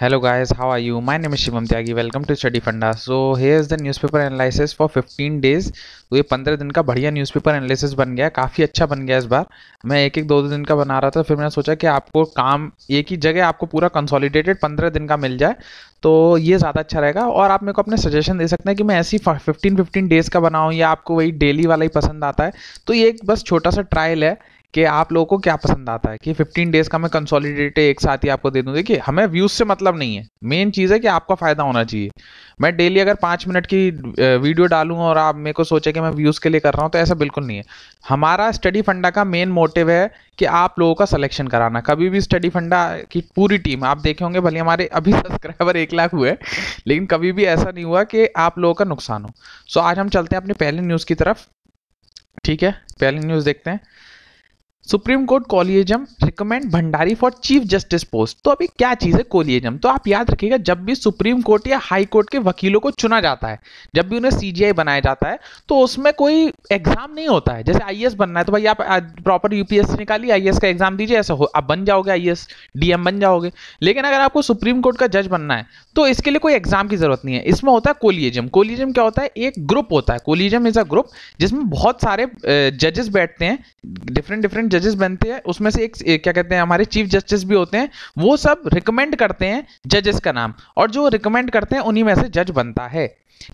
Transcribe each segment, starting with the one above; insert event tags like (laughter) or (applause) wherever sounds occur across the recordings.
hello guys how are you my name Shivam Tyagi welcome to study study funda so here is the newspaper analysis 15 days तो ये 15 दिन का बढ़िया newspaper analysis बन गया काफ़ी अच्छा बन गया इस बार मैं एक एक दो दो दिन का बना रहा था फिर मैंने सोचा कि आपको काम एक ही जगह आपको पूरा कंसोलिडेटेड पंद्रह दिन का मिल जाए तो ये ज़्यादा अच्छा रहेगा और आप मेरे को अपने सजेशन दे सकते हैं कि मैं ऐसी फिफ्टीन फिफ्टीन डेज़ का बनाऊँ या आपको वही डेली वाला ही पसंद आता है तो ये एक बस छोटा सा ट्रायल है कि आप लोगों को क्या पसंद आता है कि 15 डेज का मैं कंसोलिडेट एक साथ ही आपको दे दूँ देखिए हमें व्यूज़ से मतलब नहीं है मेन चीज़ है कि आपका फ़ायदा होना चाहिए मैं डेली अगर पाँच मिनट की वीडियो डालूँ और आप मेरे को सोचे कि मैं व्यूज़ के लिए कर रहा हूँ तो ऐसा बिल्कुल नहीं है हमारा स्टडी फंडा का मेन मोटिव है कि आप लोगों का सिलेक्शन कराना कभी भी स्टडी फंडा की पूरी टीम आप देखे होंगे भले हमारे अभी सब्सक्राइबर एक लाख हुए लेकिन कभी भी ऐसा नहीं हुआ कि आप लोगों का नुकसान हो सो आज हम चलते हैं अपने पहले न्यूज़ की तरफ ठीक है पहले न्यूज़ देखते हैं Supreme Court collegium recommend Bhandari for chief justice post तो अभी क्या चीज है कोलियजम तो आप याद रखिएगा जब भी सुप्रीम कोर्ट या हाई कोर्ट के वकीलों को चुना जाता है जब भी उन्हें सीजीआई बनाया जाता है तो उसमें कोई एग्जाम नहीं होता है जैसे आईएएस e बनना है तो भाई आप प्रॉपर यूपीएससी निकालिए आईएएस e का एग्जाम दीजिए ऐसा हो आप बन जाओगे आईएएस डीएम e बन जाओगे लेकिन अगर आपको सुप्रीम कोर्ट का जज बनना है तो इसके लिए कोई एग्जाम की जरूरत नहीं है इसमें होता है कोलियजम कोलियजम क्या होता है एक ग्रुप होता है कोलियजम इज अ ग्रुप जिसमें बहुत सारे जजेस बैठते हैं डिफरेंट डिफरेंट जजेस बनते हैं उसमें से एक क्या कहते हैं हमारे चीफ जस्टिस भी होते हैं वो सब रिकमेंड करते हैं जजेस का नाम और जो रिकमेंड करते हैं उन्हीं में से जज बनता है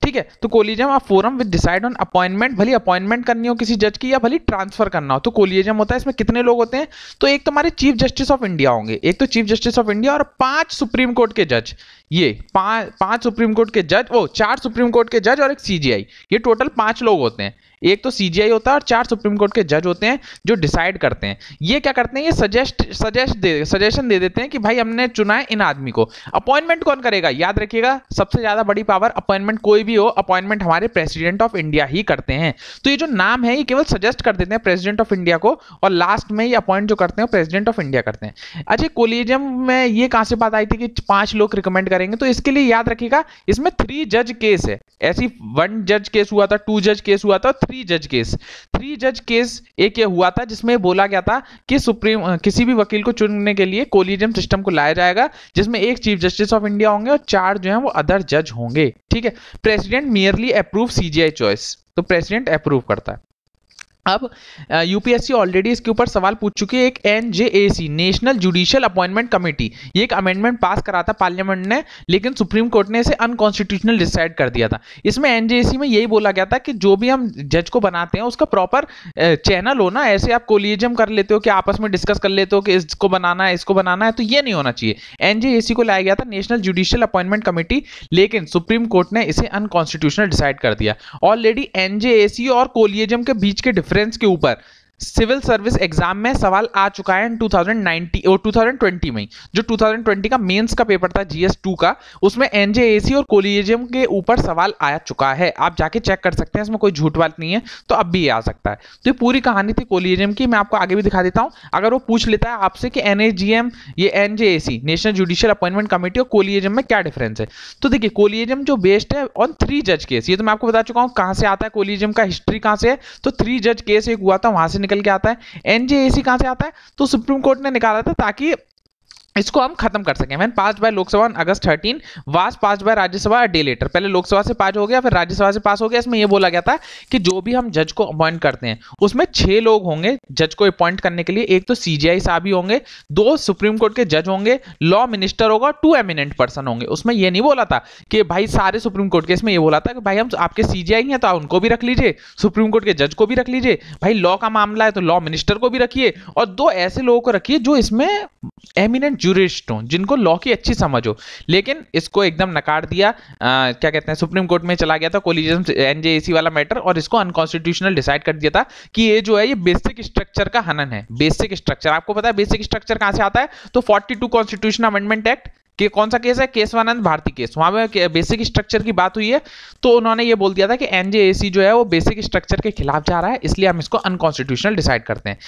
ठीक है तो collegium of forum with decide on appointment भली अपॉइंटमेंट करनी हो किसी जज की या भली ट्रांसफर करना हो तो कोलिजियम होता है इसमें कितने लोग होते हैं तो एक तो हमारे चीफ जस्टिस ऑफ इंडिया होंगे एक तो चीफ जस्टिस ऑफ इंडिया और पांच सुप्रीम कोर्ट के जज ये पा, पांच सुप्रीम कोर्ट के जज वो चार सुप्रीम कोर्ट के जज और एक सीजीआई ये टोटल पांच लोग होते हैं एक तो सी होता है और चार सुप्रीम कोर्ट के जज होते हैं जो डिसाइड करते हैं ये क्या करते हैं ये सजेस्ट सजेस्ट दे सजेशन दे देते हैं कि भाई हमने चुना है इन आदमी को अपॉइंटमेंट कौन करेगा याद रखिएगा सबसे ज्यादा बड़ी पावर अपॉइंटमेंट कोई भी हो अपॉइंटमेंट हमारे प्रेसिडेंट ऑफ इंडिया ही करते हैं तो ये जो नाम है ये केवल सजेस्ट कर देते हैं प्रेसिडेंट ऑफ इंडिया को और लास्ट में ये अपॉइंट जो करते हैं प्रेसिडेंट ऑफ इंडिया करते हैं अच्छा कोलिजियम में ये कहां से बात आई थी कि पांच लोग रिकमेंड करेंगे तो इसके लिए याद रखिएगा इसमें थ्री जज केस है ऐसी वन जज केस हुआ था टू जज केस हुआ था थ्री जज केस थ्री जज केस एक ये हुआ था जिसमें बोला गया था कि सुप्रीम किसी भी वकील को चुनने के लिए कोलिजियम सिस्टम को लाया जाएगा जिसमें एक चीफ जस्टिस ऑफ इंडिया होंगे और चार जो है वो अदर जज होंगे ठीक है president merely approve CJI choice तो प्रेसिडेंट अप्रूव करता है अब यूपीएससी ऑलरेडी इसके ऊपर सवाल पूछ चुकी है एक NJAC national judicial appointment committee ये एक अमेंडमेंट पास करा था पार्लियामेंट ने लेकिन सुप्रीम कोर्ट ने इसे अनकॉन्स्टिट्यूशनल डिसाइड कर दिया था इसमें एनजेएसी में यही बोला गया था कि जो भी हम जज को बनाते हैं उसका प्रॉपर चैनल हो ना ऐसे आप कोलिजियम कर लेते हो कि आपस में डिस्कस कर लेते हो कि इसको बनाना है इसको बनाना है तो ये नहीं होना चाहिए एनजेएसी को लाया गया था नेशनल जुडिशियल अपॉइंटमेंट कमेटी लेकिन सुप्रीम कोर्ट ने इसे अनकॉन्स्टिट्यूशनल डिसाइड कर दिया ऑलरेडी एनजेएसी और कोलियजम के बीच के डिफरेंस डिफरेंस के ऊपर सिविल सर्विस एग्जाम में सवाल आ चुका है 2019 और 2020 में जो 2020 का मेंस का पेपर था जीएस टू का उसमें एनजेएसी और कोलिजियम के ऊपर सवाल आ चुका है आप जाके चेक कर सकते हैं इसमें कोई झूठ बात नहीं है तो अब भी ये आ सकता है तो ये पूरी कहानी थी कोलिजियम की मैं आपको आगे भी दिखा देता हूँ अगर वो पूछ लेता है आपसे कि एन ये N national judicial appointment committee और कोलिजियम में क्या डिफरेंस है तो देखिए कोलिजियम जो बेस्ड है ऑन थ्री जज केस ये तो मैं आपको बता चुका हूँ कहाँ से आता है कोलिजियम का हिस्ट्री कहाँ से है तो थ्री जज केस एक हुआ था वहां से निकल के आता है एनजीएसी कहां से आता है तो सुप्रीम कोर्ट ने निकाला था ताकि इसको हम खत्म कर सकें मैन pass by Lok Sabha August thirteen was pass by Rajya Sabha day later पहले लोकसभा से पास हो गया फिर राज्यसभा से पास हो गया इसमें यह बोला गया था कि जो भी हम जज को अपॉइंट करते हैं उसमें छह लोग होंगे जज को अपॉइंट करने के लिए एक तो सीजीआई साहब ही होंगे दो सुप्रीम कोर्ट के जज होंगे लॉ मिनिस्टर होगा टू एमिनेंट पर्सन होंगे उसमें यह नहीं बोला था कि भाई सारे सुप्रीम कोर्ट के इसमें यह बोला था कि भाई हम आपके सीजीआई हैं तो उनको भी रख लीजिए सुप्रीम कोर्ट के जज को भी रख लीजिए भाई लॉ का मामला है तो लॉ मिनिस्टर को भी रखिए और दो ऐसे लोगों को रखिए जो इसमें एमिनेंट जुरिस्ट हों जिनको लॉ की अच्छी समझ हो लेकिन इसको एकदम नकार दिया आ, क्या कहते हैं सुप्रीम कोर्ट में चला गया था कोलिजन एन वाला मैटर और इसको अनकॉन्स्टिट्यूशनल डिसाइड कर दिया था कि ये जो है ये बेसिक स्ट्रक्चर का हनन है बेसिक स्ट्रक्चर आपको पता है बेसिक स्ट्रक्चर कहाँ से आता है तो फोर्टी कॉन्स्टिट्यूशन अमेंडमेंट एक्ट कि कौन सा केस है केशवानंद भारती केस वहां में बेसिक स्ट्रक्चर की बात हुई है तो उन्होंने ये बोल दिया था कि एनजेएसी जो है वो बेसिक स्ट्रक्चर के खिलाफ जा रहा है इसलिए हम इसको अनकॉन्स्टिट्यूशनल डिसाइड करते हैं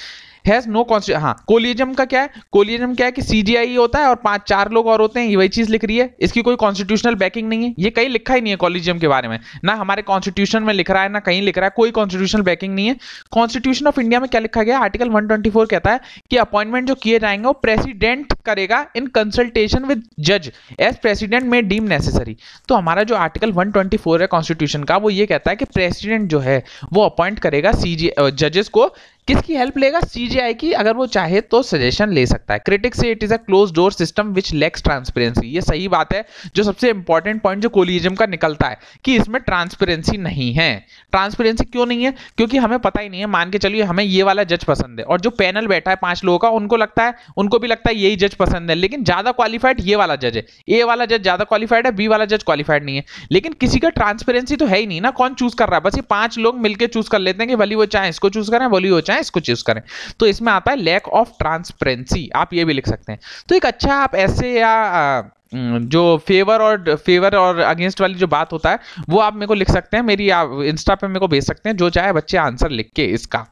हैज नो कॉन्स्टिट्यूशन हाँ कोलिजियम का क्या है कोलिजियम क्या है कि सीजीआई e होता है और पांच चार लोग और होते हैं ये वही चीज लिख रही है इसकी कोई कॉन्स्टिट्यूशनल बैकिंग नहीं है ये कहीं लिखा ही नहीं है कॉलिजियम के बारे में ना हमारे कॉन्स्टिट्यूशन में लिख रहा है ना कहीं लिख रहा है कोई कॉन्स्टिट्यूशनल बैकिंग नहीं है कॉन्स्टिट्यूशन ऑफ इंडिया में क्या लिखा गया आर्टिकल वन कहता है कि अपॉइंटमेंट जो किए जाएंगे वो प्रेसिडेंट करेगा इन कंसल्टेशन विद जज एज प्रेसिडेंट में डीम नेसेसरी तो हमारा जो आर्टिकल वन है कॉन्स्टिट्यूशन का वो ये कहता है कि प्रेसिडेंट जो है वो अपॉइंट करेगा सी जजेस को किसकी हेल्प लेगा सीजीआई की अगर वो चाहे तो सजेशन ले सकता है क्रिटिक से it is a close door system which lacks transparency ये सही बात है जो सबसे इंपॉर्टेंट पॉइंट जो कोलिजम का निकलता है कि इसमें ट्रांसपेरेंसी नहीं है ट्रांसपेरेंसी क्यों नहीं है क्योंकि हमें पता ही नहीं है मान के चलिए हमें ये वाला जज पसंद है और जो पैनल बैठा है पांच लोगों का उनको लगता है उनको भी लगता है यही जज पसंद है लेकिन ज्यादा क्वालिफाइड ये वाला जज है ए वाला जज ज्यादा क्वालिफाइड है बी वाला जज क्वालिफाइड नहीं है लेकिन किसी का ट्रांसपेरेंसी तो है ही नहीं ना कौन चूज कर रहा है बस ये पांच लोग मिलकर चूज कर लेते हैं कि भली वो चाहे इसको चूज करें भली वो चाहे है इसको चूज करें तो इसमें आता है लैक ऑफ ट्रांसपेरेंसी आप ये भी लिख सकते हैं तो एक अच्छा आप ऐसे या जो फेवर और फेवर और अगेंस्ट वाली जो बात होता है वो आप मेरे को लिख सकते हैं मेरी आप इंस्टा पे मेरे को भेज सकते हैं जो चाहे बच्चे आंसर लिख के इसका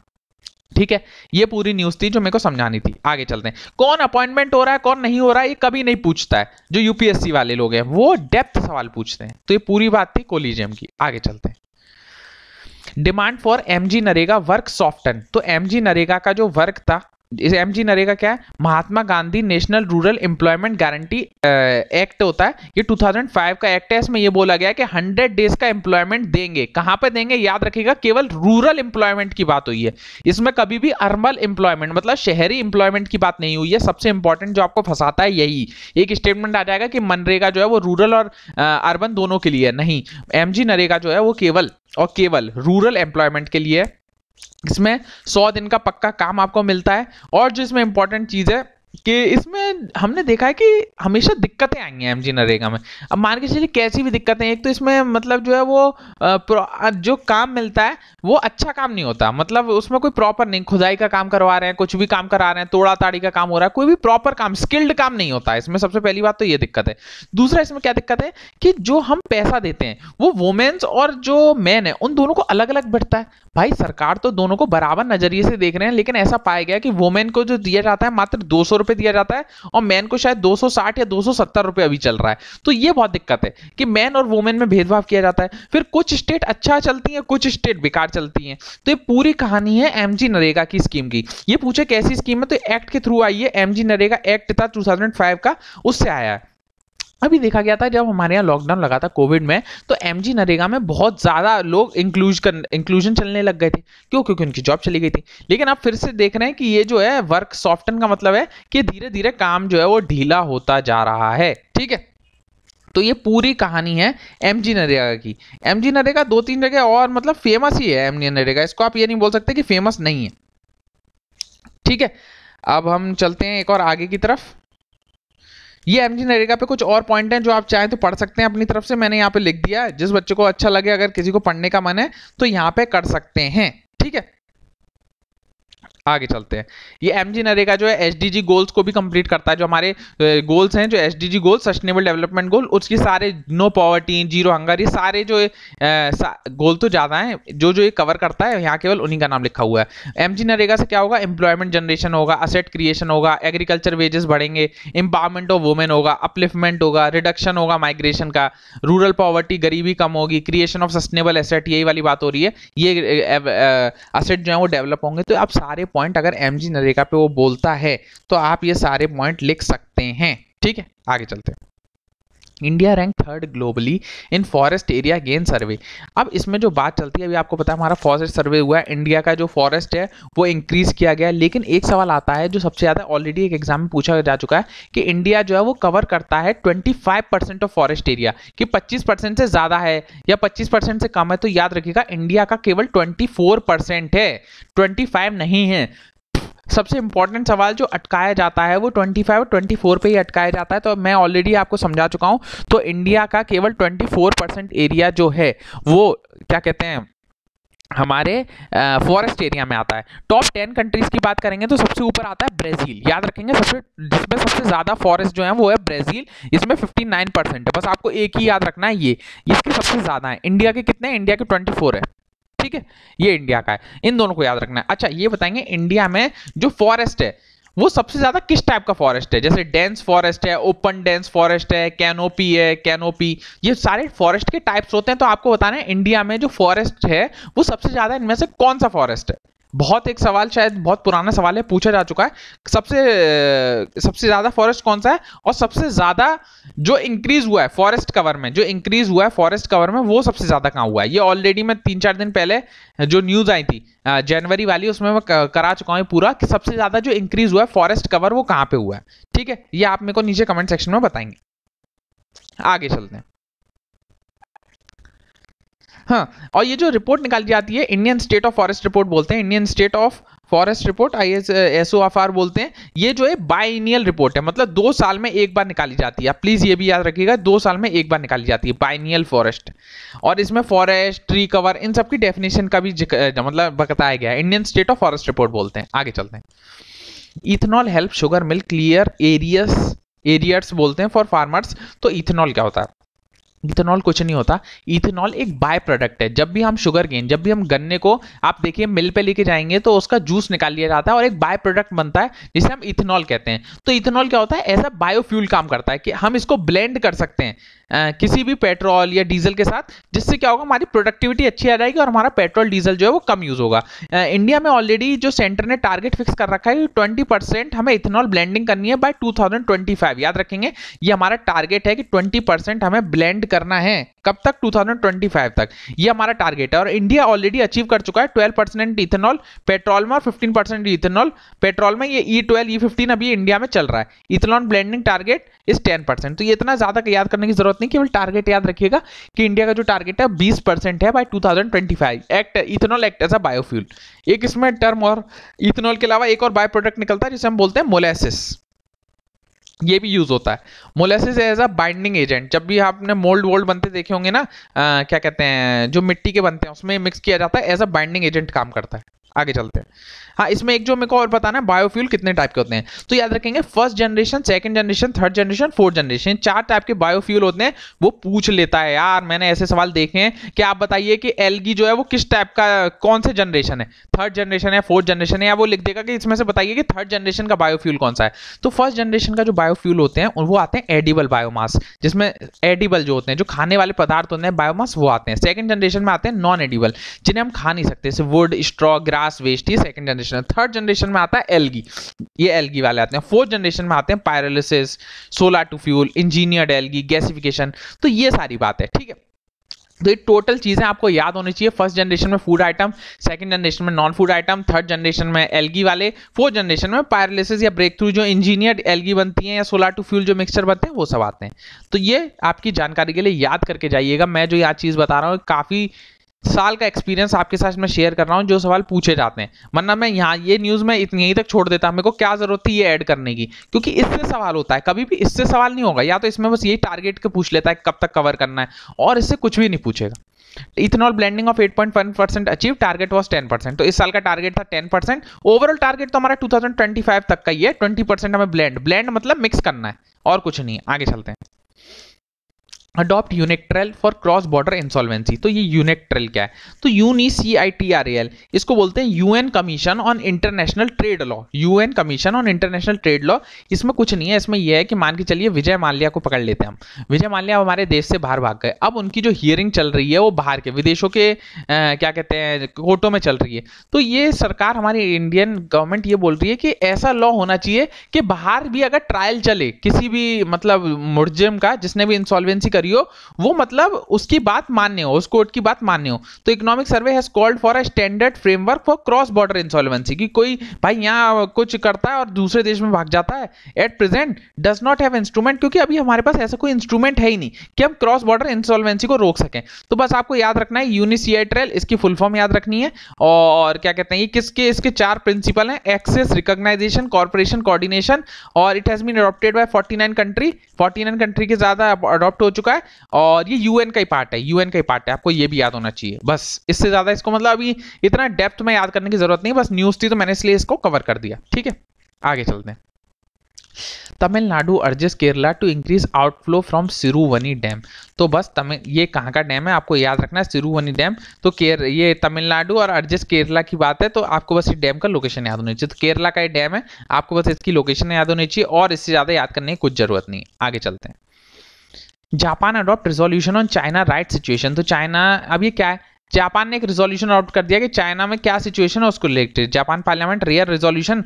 ठीक है ये पूरी न्यूज थी जो मेरे को समझानी थी आगे चलते हैं कौन अपॉइंटमेंट हो रहा है कौन नहीं हो रहा है ये कभी नहीं पूछता है जो यूपीएससी वाले लोग हैं वो डेप्थ सवाल पूछते हैं तो ये पूरी बात थी कोलिजियम की आगे चलते हैं demand for M G NREGA work soften तो एम जी नरेगा का जो वर्क था एम जी नरेगा क्या है Mahatma Gandhi national rural employment guarantee act होता है ये 2005 का एक्ट है इसमें ये बोला गया है कि 100 डेज का एम्प्लॉयमेंट देंगे कहां पे देंगे याद रखिएगा केवल रूरल एम्प्लॉयमेंट की बात हुई है इसमें कभी भी अर्बल एम्प्लॉयमेंट मतलब शहरी एम्प्लॉयमेंट की बात नहीं हुई है सबसे इंपॉर्टेंट जो आपको फंसाता है यही एक स्टेटमेंट आ जाएगा कि मनरेगा जो है वो रूरल और अर्बन दोनों के लिए नहीं एम नरेगा जो है वो केवल और केवल रूरल एम्प्लॉयमेंट के लिए इसमें सौ दिन का पक्का काम आपको मिलता है और जो इसमें इंपॉर्टेंट चीज़ है कि इसमें हमने देखा है कि हमेशा दिक्कतें आई हैं एमजी नरेगा में अब मान के चलिए कैसी भी दिक्कतें एक तो इसमें मतलब जो है वो जो काम मिलता है वो अच्छा काम नहीं होता मतलब उसमें कोई प्रॉपर नहीं खुदाई का काम करवा रहे हैं कुछ भी काम करा रहे हैं तोड़ा ताड़ी का काम हो रहा है कोई भी प्रॉपर काम स्किल्ड काम नहीं होता है इसमें सबसे पहली बात तो ये दिक्कत है दूसरा इसमें क्या दिक्कत है कि जो हम पैसा देते हैं वो वुमेन्स और जो मैन है उन दोनों को अलग अलग बढ़ता है भाई सरकार तो दोनों को बराबर नजरिए से देख रहे हैं लेकिन ऐसा पाया गया कि वुमेन को जो दिया जाता है मात्र दो रुपए दिया जाता है और मैन को शायद 260 या 270 रुपए अभी चल रहा है तो ये बहुत दिक्कत है कि मैन और वुमेन में भेदभाव किया जाता है फिर कुछ स्टेट अच्छा चलती है कुछ स्टेट बेकार चलती है तो ये पूरी कहानी है एम नरेगा की स्कीम की ये पूछे कैसी स्कीम है तो एक्ट के थ्रू आई है एम नरेगा एक्ट था टू का उससे आया है अभी देखा गया था जब हमारे यहाँ लॉकडाउन लगा था कोविड में तो एम जी नरेगा में बहुत ज़्यादा लोग इंक्लूज कर इंक्लूजन चलने लग गए थे क्यों क्योंकि उनकी जॉब चली गई थी लेकिन आप फिर से देख रहे हैं कि ये जो है वर्क सॉफ्टन का मतलब है कि धीरे धीरे काम जो है वो ढीला होता जा रहा है ठीक है तो ये पूरी कहानी है एम जी नरेगा की एम जी नरेगा दो तीन जगह और मतलब फेमस ही है एम जी नरेगा इसको आप ये नहीं बोल सकते कि फेमस नहीं है ठीक है अब हम चलते हैं एक और आगे की तरफ ये एम जी नरेगा पे कुछ और पॉइंट हैं जो आप चाहें तो पढ़ सकते हैं अपनी तरफ से मैंने यहाँ पे लिख दिया है जिस बच्चे को अच्छा लगे अगर किसी को पढ़ने का मन है तो यहाँ पे कर सकते हैं ठीक है आगे चलते हैं ये एम जी नरेगा जो है एस डी जी गोल्स को भी कंप्लीट करता है जो हमारे गोल्स हैं जो S D G goals sustainable development goal उसके सारे नो पॉवर्टी जीरो हंगर ये सारे जो गोल तो ज़्यादा हैं जो जो ये कवर करता है यहाँ केवल उन्हीं का नाम लिखा हुआ है एम जी नरेगा से क्या होगा एम्प्लॉयमेंट जनरेशन होगा असेट क्रिएशन होगा एग्रीकल्चर वेजेस बढ़ेंगे एम्पावरमेंट ऑफ वुमेन होगा अपलिफ्टमेंट होगा रिडक्शन होगा माइग्रेशन का रूरल पॉवर्टी गरीबी कम होगी क्रिएशन ऑफ सस्टेनेबल एसेट यही वाली बात हो रही है ये असेट जो है वो डेवलप होंगे तो आप सारे पॉइंट अगर एम जी नरेगा पे वो बोलता है तो आप ये सारे पॉइंट लिख सकते हैं ठीक है आगे चलते हैं India rank third globally in forest area gain survey अब इसमें जो बात चलती है अभी आपको पता है हमारा फॉरेस्ट सर्वे हुआ है इंडिया का जो फॉरेस्ट है वो इंक्रीज किया गया है लेकिन एक सवाल आता है जो सबसे ज़्यादा ऑलरेडी एक एग्जाम में पूछा जा चुका है कि इंडिया जो है वो कवर करता है परसेंट ऑफ फॉरेस्ट एरिया कि परसेंट से ज़्यादा है या परसेंट से कम है तो याद रखिएगा इंडिया का केवल परसेंट है फाइव नहीं है सबसे इंपॉर्टेंट सवाल जो अटकाया जाता है वो 25 और 24 पे ही अटकाया जाता है तो मैं ऑलरेडी आपको समझा चुका हूँ तो इंडिया का केवल 24 परसेंट एरिया जो है वो क्या कहते हैं हमारे फॉरेस्ट एरिया में आता है टॉप टेन कंट्रीज की बात करेंगे तो सबसे ऊपर आता है ब्राज़ील याद रखेंगे सबसे जिसमें सबसे ज़्यादा फॉरेस्ट जो है वो है ब्राज़ील इसमें 59 परसेंट है बस आपको एक ही याद रखना है ये इसके सबसे ज़्यादा है इंडिया के कितने इंडिया के 24 है ठीक है ये इंडिया का है इन दोनों को याद रखना है अच्छा ये बताएंगे इंडिया में जो फॉरेस्ट है वो सबसे ज्यादा किस टाइप का फॉरेस्ट है जैसे डेंस फॉरेस्ट है ओपन डेंस फॉरेस्ट है कैनोपी है कैनोपी ये सारे फॉरेस्ट के टाइप्स होते हैं तो आपको बताना है इंडिया में जो फॉरेस्ट है वो सबसे ज्यादा इनमें से कौन सा फॉरेस्ट है बहुत एक सवाल शायद बहुत पुराना सवाल है पूछा जा चुका है सबसे सबसे ज़्यादा फॉरेस्ट कौन सा है और सबसे ज़्यादा जो इंक्रीज हुआ है फॉरेस्ट कवर में जो इंक्रीज हुआ है फॉरेस्ट कवर में वो सबसे ज़्यादा कहाँ हुआ है ये ऑलरेडी मैं तीन चार दिन पहले जो न्यूज़ आई थी जनवरी वाली उसमें मैं करा चुका हूँ पूरा कि सबसे ज़्यादा जो इंक्रीज हुआ है फॉरेस्ट कवर वो कहाँ पर हुआ है ठीक है ये आप मेरे को नीचे कमेंट सेक्शन में बताएंगे आगे चलते हैं हाँ और ये जो रिपोर्ट निकाली जाती है Indian state of forest report बोलते हैं Indian state of forest report I S S O R बोलते हैं ये जो है बाइनियल रिपोर्ट है मतलब दो साल में एक बार निकाली जाती है प्लीज़ ये भी याद रखिएगा दो साल में एक बार निकाली जाती है बाइनियल फॉरेस्ट और इसमें फॉरेस्ट ट्री कवर इन सब की डेफिनेशन का भी uh, मतलब बताया गया है Indian state of forest report बोलते हैं आगे चलते हैं ethanol help sugar mill clear areas arrears बोलते हैं फॉर फार्मर्स तो इथेनॉल क्या होता है इथेनॉल कुछ नहीं होता इथेनॉल एक बाय प्रोडक्ट है जब भी हम शुगर गेन जब भी हम गन्ने को आप देखिए मिल पे लेके जाएंगे तो उसका जूस निकाल लिया जाता है और एक बाय प्रोडक्ट बनता है जिसे हम इथेनॉल कहते हैं तो इथेनॉल क्या होता है ऐसा बायोफ्यूल काम करता है कि हम इसको ब्लेंड कर सकते हैं किसी भी पेट्रोल या डीजल के साथ जिससे क्या होगा हमारी प्रोडक्टिविटी अच्छी आ जाएगी और हमारा पेट्रोल डीजल जो है वो कम यूज़ होगा इंडिया में ऑलरेडी जो सेंटर ने टारगेट फिक्स कर रखा है ट्वेंटी परसेंट हमें इथेनॉल ब्लेंडिंग करनी है बाय 2025 याद रखेंगे ये हमारा टारगेट है कि ट्वेंटी परसेंट हमें ब्लेंड करना है कब तक 2025 तक ये हमारा टारगेट है और इंडिया ऑलरेडी अचीव कर चुका है ट्वेल्व परसेंट इथेनॉल पेट्रोल में और फिफ्टीन परसेंट इथेनॉल पेट्रोल में ये ई ट्वेल्व ई फिफ्टीन अभी इंडिया में चल रहा है इथेनॉल ब्लेंडिंग टारगेट इस टेन परसेंट तो ये इतना ज़्यादा याद करने की जरूरत जरूरत नहीं केवल टारगेट याद रखिएगा कि इंडिया का जो टारगेट है बीस परसेंट है by five act ethanol act as a biofuel एक इसमें टर्म और इथेनॉल के अलावा एक और बायो प्रोडक्ट निकलता है जिसे हम बोलते हैं मोलेसिस ये भी यूज होता है molasses as a binding agent जब भी आपने मोल्ड वोल्ड बनते देखे होंगे ना आ, क्या कहते हैं जो मिट्टी के बनते हैं उसमें मिक्स किया जाता है एज अ बाइंडिंग एजेंट काम करता है आगे चलते हैं हाँ इसमें एक जो मेरे को और बताना है बायोफ्यूल कितने टाइप के होते हैं तो याद रखेंगे first generation second generation third generation fourth generation चार टाइप के बायोफ्यूल होते हैं वो पूछ लेता है यार मैंने ऐसे सवाल देखे हैं कि आप बताइए कि एलगी जो है वो किस टाइप का कौन से जनरेशन है थर्ड जनरेशन है फोर्थ जनरेशन है या वो लिख देगा कि इसमें से बताइए कि थर्ड जनरेशन का बायोफ्यूल कौन सा है तो फर्स्ट जनरेशन का जो बायोफ्यूल होते हैं वो आते हैं एडिबल बायोमास जिसमें एडिबल जो होते हैं जो खाने वाले पदार्थ होते हैं बायोमास वो आते हैं सेकंड जनरेशन में आते हैं नॉन एडिबल जिन्हें हम खा नहीं सकते वुड स्ट्रॉ ग्रास वेस्ट ये सेकंड जनरेशन जनरेशन है थर्ड जनरेशन में आता है एलगी ये एलगी वाले आते हैं फोर्थ जनरेशन में आते हैं pyrolysis solar to fuel engineered algae gasification तो ये सारी बात है ठीक है तो ये टोटल चीज़ें आपको याद होनी चाहिए फर्स्ट जनरेशन में फूड आइटम सेकंड जनरेशन में non food item third generation में एलगी वाले फोर्थ जनरेशन में पायरलिसिस या ब्रेक थ्रू जो इंजीनियर्ड एलगी बनती हैं या सोलर टू फ्यूल जो मिक्सचर बनते हैं वो सब आते हैं तो ये आपकी जानकारी के लिए याद करके जाइएगा मैं जो यहाँ चीज़ बता रहा हूँ काफ़ी साल का एक्सपीरियंस आपके साथ मैं शेयर कर रहा हूँ जो सवाल पूछे जाते हैं वरना मैं यहाँ ये न्यूज़ में इतनी ही तक छोड़ देता मेरे को क्या ज़रूरत थी ये ऐड करने की क्योंकि इससे सवाल होता है कभी भी इससे सवाल नहीं होगा या तो इसमें बस यही टारगेट के पूछ लेता है कब तक कवर करना है और इससे कुछ भी नहीं पूछेगा ethanol blending of 8.1 percent achieve target was 10 percent तो इस साल का टारगेट था 10 परसेंट ओवरऑल टारगेट तो हमारा 2025 तक का ही है 20 परसेंट हमें ब्लेंड ब्लेंड मतलब मिक्स करना है और कुछ नहीं आगे चलते हैं adopt UNCITRAL for cross border insolvency तो ये यूनेक्ट्रेल क्या है तो UN C I T R L इसको बोलते हैं UN commission on international trade law UN commission on international trade law इसमें कुछ नहीं है इसमें यह है कि मान के चलिए विजय माल्या को पकड़ लेते हैं हम विजय माल्या हमारे देश से बाहर भाग गए अब उनकी जो हियरिंग चल रही है वो बाहर के विदेशों के आ, क्या कहते हैं कोर्टों में चल रही है तो ये सरकार हमारी इंडियन गवर्नमेंट ये बोल रही है कि ऐसा लॉ होना चाहिए कि बाहर भी अगर ट्रायल चले किसी भी मतलब मुर्जिम का जिसने भी इंसॉल्वेंसी करी रही हो वो मतलब उसकी बात मान्य हो उस कोर्ट की बात मान्य हो तो economic survey has called for a standard framework for cross border insolvency कि कोई भाई यहाँ कुछ करता है और दूसरे देश में भाग जाता है at present does not have instrument क्योंकि अभी हमारे पास ऐसा कोई इंस्ट्रूमेंट है ही नहीं कि हम क्रॉस बॉर्डर इंसॉल्वेंसी को रोक सकें तो बस आपको याद रखना है यूनिसिएट्रेल इसकी फुल फॉर्म याद रखनी है और क्या कहते हैं ये किसके इसके चार प्रिंसिपल हैं एक्सेस रिकॉग्नाइजेशन कॉर्पोरेशन कोऑर्डिनेशन और it has been adopted by 49 country 49 country के ज्यादा अडॉप्ट हो चुका चुका है और ये यूएन का ही पार्ट है यूएन का ही पार्ट है आपको ये भी याद होना चाहिए बस इससे ज्यादा इसको मतलब अभी इतना डेप्थ में याद करने की जरूरत नहीं बस न्यूज थी तो मैंने इसलिए इसको कवर कर दिया ठीक है आगे चलते हैं Tamil Nadu urges Kerala to increase outflow from Siruvani dam तो बस तमिल ये कहाँ का डैम है आपको याद रखना है सिरुवनी डैम तो केर ये तमिलनाडु और अर्जेस केरला की बात है तो आपको बस इस डैम का लोकेशन याद होना चाहिए तो केरला का ये डैम है आपको बस इसकी लोकेशन याद होनी चाहिए और इससे ज़्यादा याद करने की कुछ ज़रूरत नहीं आगे चलते हैं Japan adopt resolution on China right situation तो चाइना अब ये क्या है जापान ने एक रिजोल्यूशन अडॉप्ट कर दिया कि चाइना में क्या सिचुएशन है उसको related Japan parliament rare resolution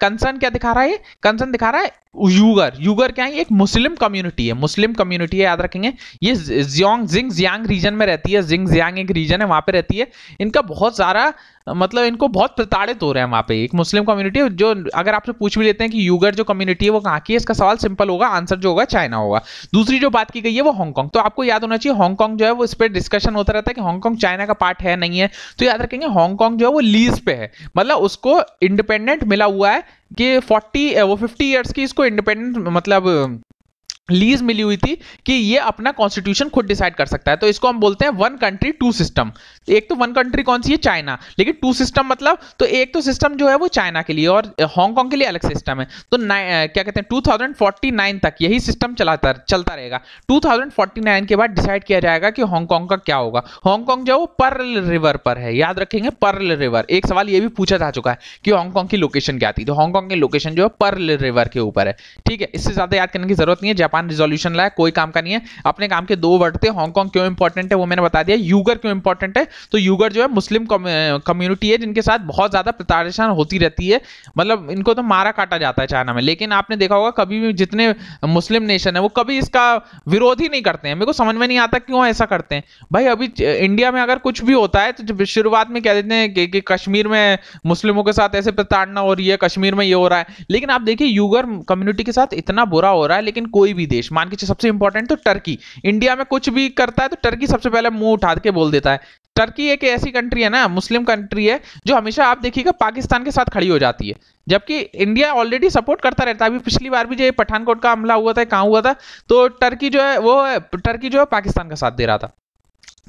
concern क्या दिखा रहा है कंसर्न दिखा रहा है यूगर यूगर क्या है एक मुस्लिम कम्युनिटी है मुस्लिम कम्युनिटी है याद रखेंगे ये जियोंग जिंग जियांग रीजन में रहती है जिंग जियांग एक रीजन है वहां पर रहती है इनका बहुत सारा मतलब इनको बहुत प्रताड़ित हो रहे हैं वहाँ पे एक मुस्लिम कम्युनिटी जो अगर आपसे पूछ भी लेते हैं कि यूगर जो कम्युनिटी है वो कहाँ की है इसका सवाल सिंपल होगा आंसर जो होगा चाइना होगा दूसरी जो बात की गई है वो हांगकॉन्ग तो आपको याद होना चाहिए हांगकॉन्ग जो है वो इस पर डिस्कशन होता रहता है कि हांगकॉन्ग चाइना का पार्ट है नहीं है तो याद रखेंगे हांगकॉन्ग जो है वो लीज पे है मतलब उसको इंडिपेंडेंट मिला हुआ है कि फोर्टी वो फिफ्टी ईयर्स की इसको इंडिपेंडेंट मतलब लीज मिली हुई थी कि ये अपना कॉन्स्टिट्यूशन खुद डिसाइड कर सकता है तो इसको हम बोलते हैं वन कंट्री टू सिस्टम एक तो वन कंट्री कौन सी है चाइना लेकिन टू सिस्टम मतलब तो एक तो सिस्टम जो है वो चाइना के लिए और हांगकांग के लिए अलग सिस्टम है तो क्या कहते हैं 2049 तक यही सिस्टम चलाता चलता रहेगा टू के बाद डिसाइड किया जाएगा कि हांगकॉन्ग का क्या होगा हांगकॉन्ग जो है वो पर्ल रिवर पर है याद रखेंगे पर्ल रिवर एक सवाल ये भी पूछा जा चुका है कि हांगकॉन्ग की लोकेशन क्या थी तो हांगकॉन्ग की लोकेशन जो है पर्ल रिवर के ऊपर है ठीक है इससे ज्यादा याद करने की जरूरत नहीं है जापान जापान रिजोल्यूशन लाया कोई काम का नहीं है अपने काम के दो वर्ड थे हांगकॉन्ग क्यों इंपॉर्टेंट है वो मैंने बता दिया यूगर क्यों इंपॉर्टेंट है तो यूगर जो है मुस्लिम कम्युनिटी है जिनके साथ बहुत ज्यादा प्रताड़ना होती रहती है मतलब इनको तो मारा काटा जाता है चाइना में लेकिन आपने देखा होगा कभी भी जितने मुस्लिम नेशन है वो कभी इसका विरोध ही नहीं करते हैं मेरे को समझ में नहीं आता क्यों ऐसा करते हैं भाई अभी इंडिया में अगर कुछ भी होता है तो शुरुआत में कह देते हैं कि, कि कश्मीर में मुस्लिमों के साथ ऐसे प्रताड़ना हो रही है कश्मीर में ये हो रहा है लेकिन आप देखिए यूगर कम्युनिटी के साथ इतना बुरा हो रहा है लेकिन कोई भी कोई देश मान के सबसे इंपॉर्टेंट तो टर्की इंडिया में कुछ भी करता है तो टर्की सबसे पहले मुंह उठा के बोल देता है टर्की एक ऐसी कंट्री है ना मुस्लिम कंट्री है जो हमेशा आप देखिएगा पाकिस्तान के साथ खड़ी हो जाती है जबकि इंडिया ऑलरेडी सपोर्ट करता रहता है अभी पिछली बार भी जो पठानकोट का हमला हुआ था कहाँ हुआ था तो टर्की जो है वो टर्की जो है पाकिस्तान का साथ दे रहा था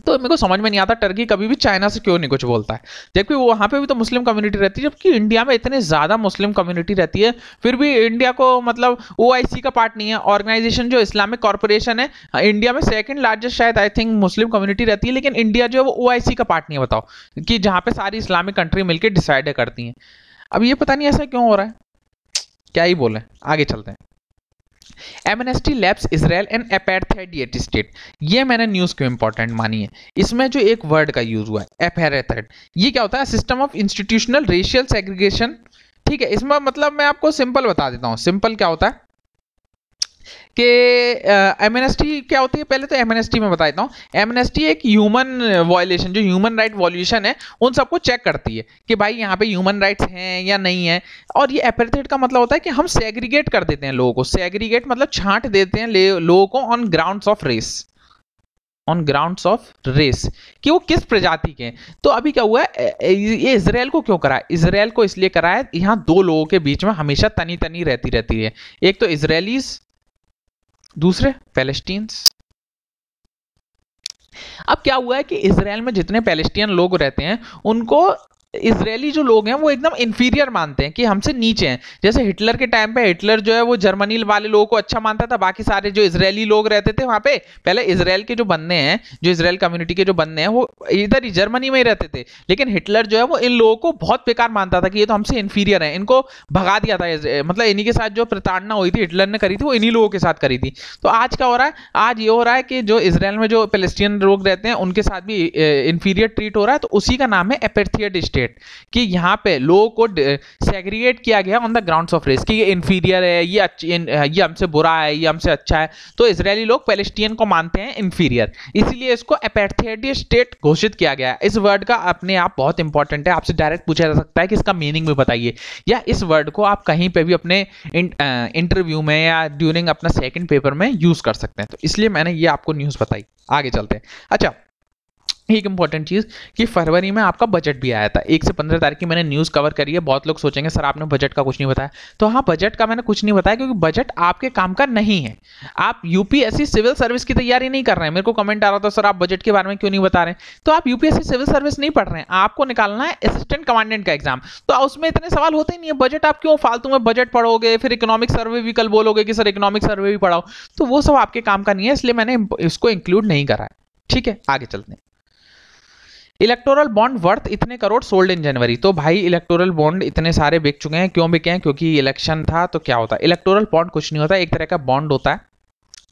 तो मेरे को समझ में नहीं आता टर्की कभी भी चाइना से क्यों नहीं कुछ बोलता है जबकि वहाँ पे भी तो मुस्लिम कम्युनिटी रहती है जबकि इंडिया में इतने ज़्यादा मुस्लिम कम्युनिटी रहती है फिर भी इंडिया को मतलब ओ का पार्ट नहीं है ऑर्गेनाइजेशन जो इस्लामिक कॉरपोरेशन है इंडिया हाँ, में सेकेंड लार्जेस्ट शायद आई थिंक मुस्लिम कम्युनिटी रहती है लेकिन इंडिया जो है वो ओ का पार्ट नहीं है बताओ कि जहाँ पर सारी इस्लामिक कंट्री मिलकर डिसाइड करती हैं अब ये पता नहीं ऐसा क्यों हो रहा है क्या ही बोले आगे चलते हैं Amnesty labels Israel and apartheid state ये मैंने न्यूज़ को इंपॉर्टेंट मानी है इसमें जो एक वर्ड का यूज़ हुआ है एपैरथेड ये क्या होता है system of institutional racial segregation ठीक है इसमें मतलब मैं आपको सिंपल बता देता हूँ सिंपल क्या होता है कि एम एमएनएसटी क्या होती है पहले तो एमएनएसटी में बता देता हूँ एमएनएसटी एक ह्यूमन वॉयलेशन जो ह्यूमन राइट वॉल्यूशन है उन सबको चेक करती है कि भाई यहाँ पे ह्यूमन राइट्स हैं या नहीं है और ये एपरेटेड का मतलब होता है कि हम सेग्रीगेट कर देते हैं लोगों को सेग्रीगेट मतलब छांट देते हैं लोगों को on ground of race on ground of race कि वो किस प्रजाति के हैं तो अभी क्या हुआ ये इसराइल को क्यों कराया इसराइल को इसलिए कराया यहाँ दो लोगों के बीच में हमेशा तनी तनी रहती रहती है एक तो इसराइलीज दूसरे पैलेस्टीन्स अब क्या हुआ है कि इसराइल में जितने पैलेस्टियन लोग रहते हैं उनको इसराइली जो लोग हैं वो एकदम इन्फीरियर मानते हैं कि हमसे नीचे हैं जैसे हिटलर के टाइम पे हिटलर जो है वो जर्मनी वाले लोगों को अच्छा मानता था बाकी सारे जो इसराइली लोग रहते थे वहाँ पे पहले इसराइल के जो बंदे हैं जो इसराइल कम्युनिटी के जो बंदे हैं वो इधर ही जर्मनी में ही रहते थे लेकिन हिटलर जो है वो इन लोगों को बहुत बेकार मानता था कि ये तो हमसे इन्फीरियर है इनको भगा दिया था मतलब इन्हीं के साथ जो प्रताड़ना हुई थी हिटलर ने करी थी वो इन्हीं लोगों के साथ करी थी तो आज क्या हो रहा है आज ये हो रहा है कि जो इसराइल में जो पेलेस्टियन लोग रहते हैं उनके साथ भी इन्फीरियर ट्रीट हो रहा है तो उसी का नाम है एपेथियड स्टेट सेग्रीगेट कि यहाँ पे लोगों को सेग्रीगेट किया गया on the grounds of race कि ये इन्फीरियर है ये अच्छी ये हमसे बुरा है ये हमसे अच्छा है तो इसराइली लोग पैलेस्टीन को मानते हैं इन्फीरियर इसीलिए इसको अपेथेडी स्टेट घोषित किया गया इस वर्ड का अपने आप बहुत इंपॉर्टेंट है आपसे डायरेक्ट पूछा जा सकता है कि इसका मीनिंग भी बताइए या इस वर्ड को आप कहीं पर भी अपने इंटरव्यू में या ड्यूरिंग अपना सेकेंड पेपर में यूज़ कर सकते हैं तो इसलिए मैंने ये आपको न्यूज़ बताई आगे चलते हैं अच्छा एक इंपॉर्टेंट चीज़ कि फरवरी में आपका बजट भी आया था एक से पंद्रह तारीख की मैंने न्यूज़ कवर करी है बहुत लोग सोचेंगे सर आपने बजट का कुछ नहीं बताया तो हाँ बजट का मैंने कुछ नहीं बताया क्योंकि बजट आपके काम का नहीं है आप यूपीएससी सिविल सर्विस की तैयारी नहीं कर रहे हैं मेरे को कमेंट आ रहा था सर आप बजट के बारे में क्यों नहीं बता रहे हैं तो आप यूपीएससी सिविल सर्विस नहीं पढ़ रहे हैं आपको निकालना है असिस्टेंट कमांडेंट का एग्जाम तो उसमें इतने सवाल होते ही नहीं है बजट आप क्यों फालतू में बजट पढ़ोगे फिर इकोनॉमिक सर्वे भी कल बोलोगे कि सर इकोनॉमिक सर्वे भी पढ़ाओ तो वो सब आपके काम का नहीं है इसलिए मैंने इसको इंक्लूड नहीं करा है ठीक है आगे चलते हैं इलेक्टोरल बॉन्ड वर्थ इतने करोड़ सोल्ड इन जनवरी तो भाई इलेक्टोरल बॉन्ड इतने सारे बिक चुके हैं क्यों बिके हैं क्योंकि इलेक्शन था तो क्या होता है इलेक्टोरल बॉन्ड कुछ नहीं होता एक तरह का बॉन्ड होता है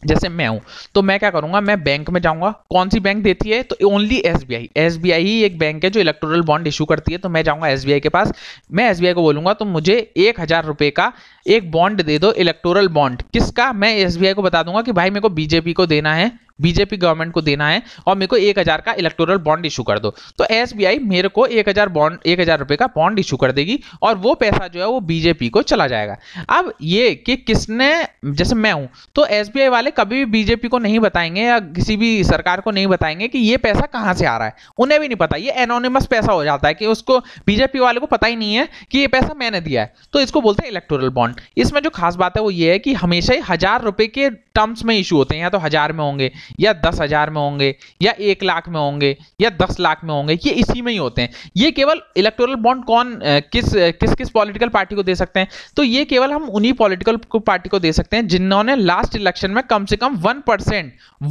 जैसे मैं हूं तो मैं क्या करूंगा मैं बैंक में जाऊंगा कौन सी बैंक देती है तो ओनली एसबीआई एसबीआई ही एक बैंक है जो इलेक्टोरल बॉन्ड इशू करती है तो मैं जाऊंगा एसबीआई के पास मैं एसबीआई को बोलूंगा तो मुझे एक हजार रुपए का एक बॉन्ड दे दो इलेक्टोरल बॉन्ड किसका मैं एसबीआई को बता दूंगा कि भाई मेरे को बीजेपी को देना है बीजेपी गवर्नमेंट को देना है और मेरे को एक हजार का इलेक्टोरल बॉन्ड इशू कर दो तो एस मेरे को एक हजार बॉन्ड एक हजार रुपए का बॉन्ड इशू कर देगी और वो पैसा जो है वो बीजेपी को चला जाएगा अब ये कि किसने जैसे मैं हूं तो एस वाले कभी भी बीजेपी को नहीं बताएंगे या किसी भी सरकार को नहीं बताएंगे कि ये पैसा कहां से आ रहा है उन्हें भी नहीं पता ये एनोनिमस पैसा हो जाता है कि उसको बीजेपी वाले को पता ही नहीं है कि ये पैसा मैंने दिया है तो इसको बोलते हैं इलेक्टोरल बॉन्ड इसमें जो खास बात है वो ये है कि हमेशा ही हजार रुपए के टर्म्स में इशू होते हैं या तो हजार में होंगे या दस हजार में होंगे या एक लाख में होंगे या दस लाख में होंगे ये इसी में ही होते हैं ये केवल इलेक्टोरल बॉन्ड कौन किस किस किस पॉलिटिकल पार्टी को दे सकते हैं तो ये केवल हम उन्हीं पॉलिटिकल पार्टी को दे सकते हैं जिन्होंने लास्ट इलेक्शन में कम से कम वन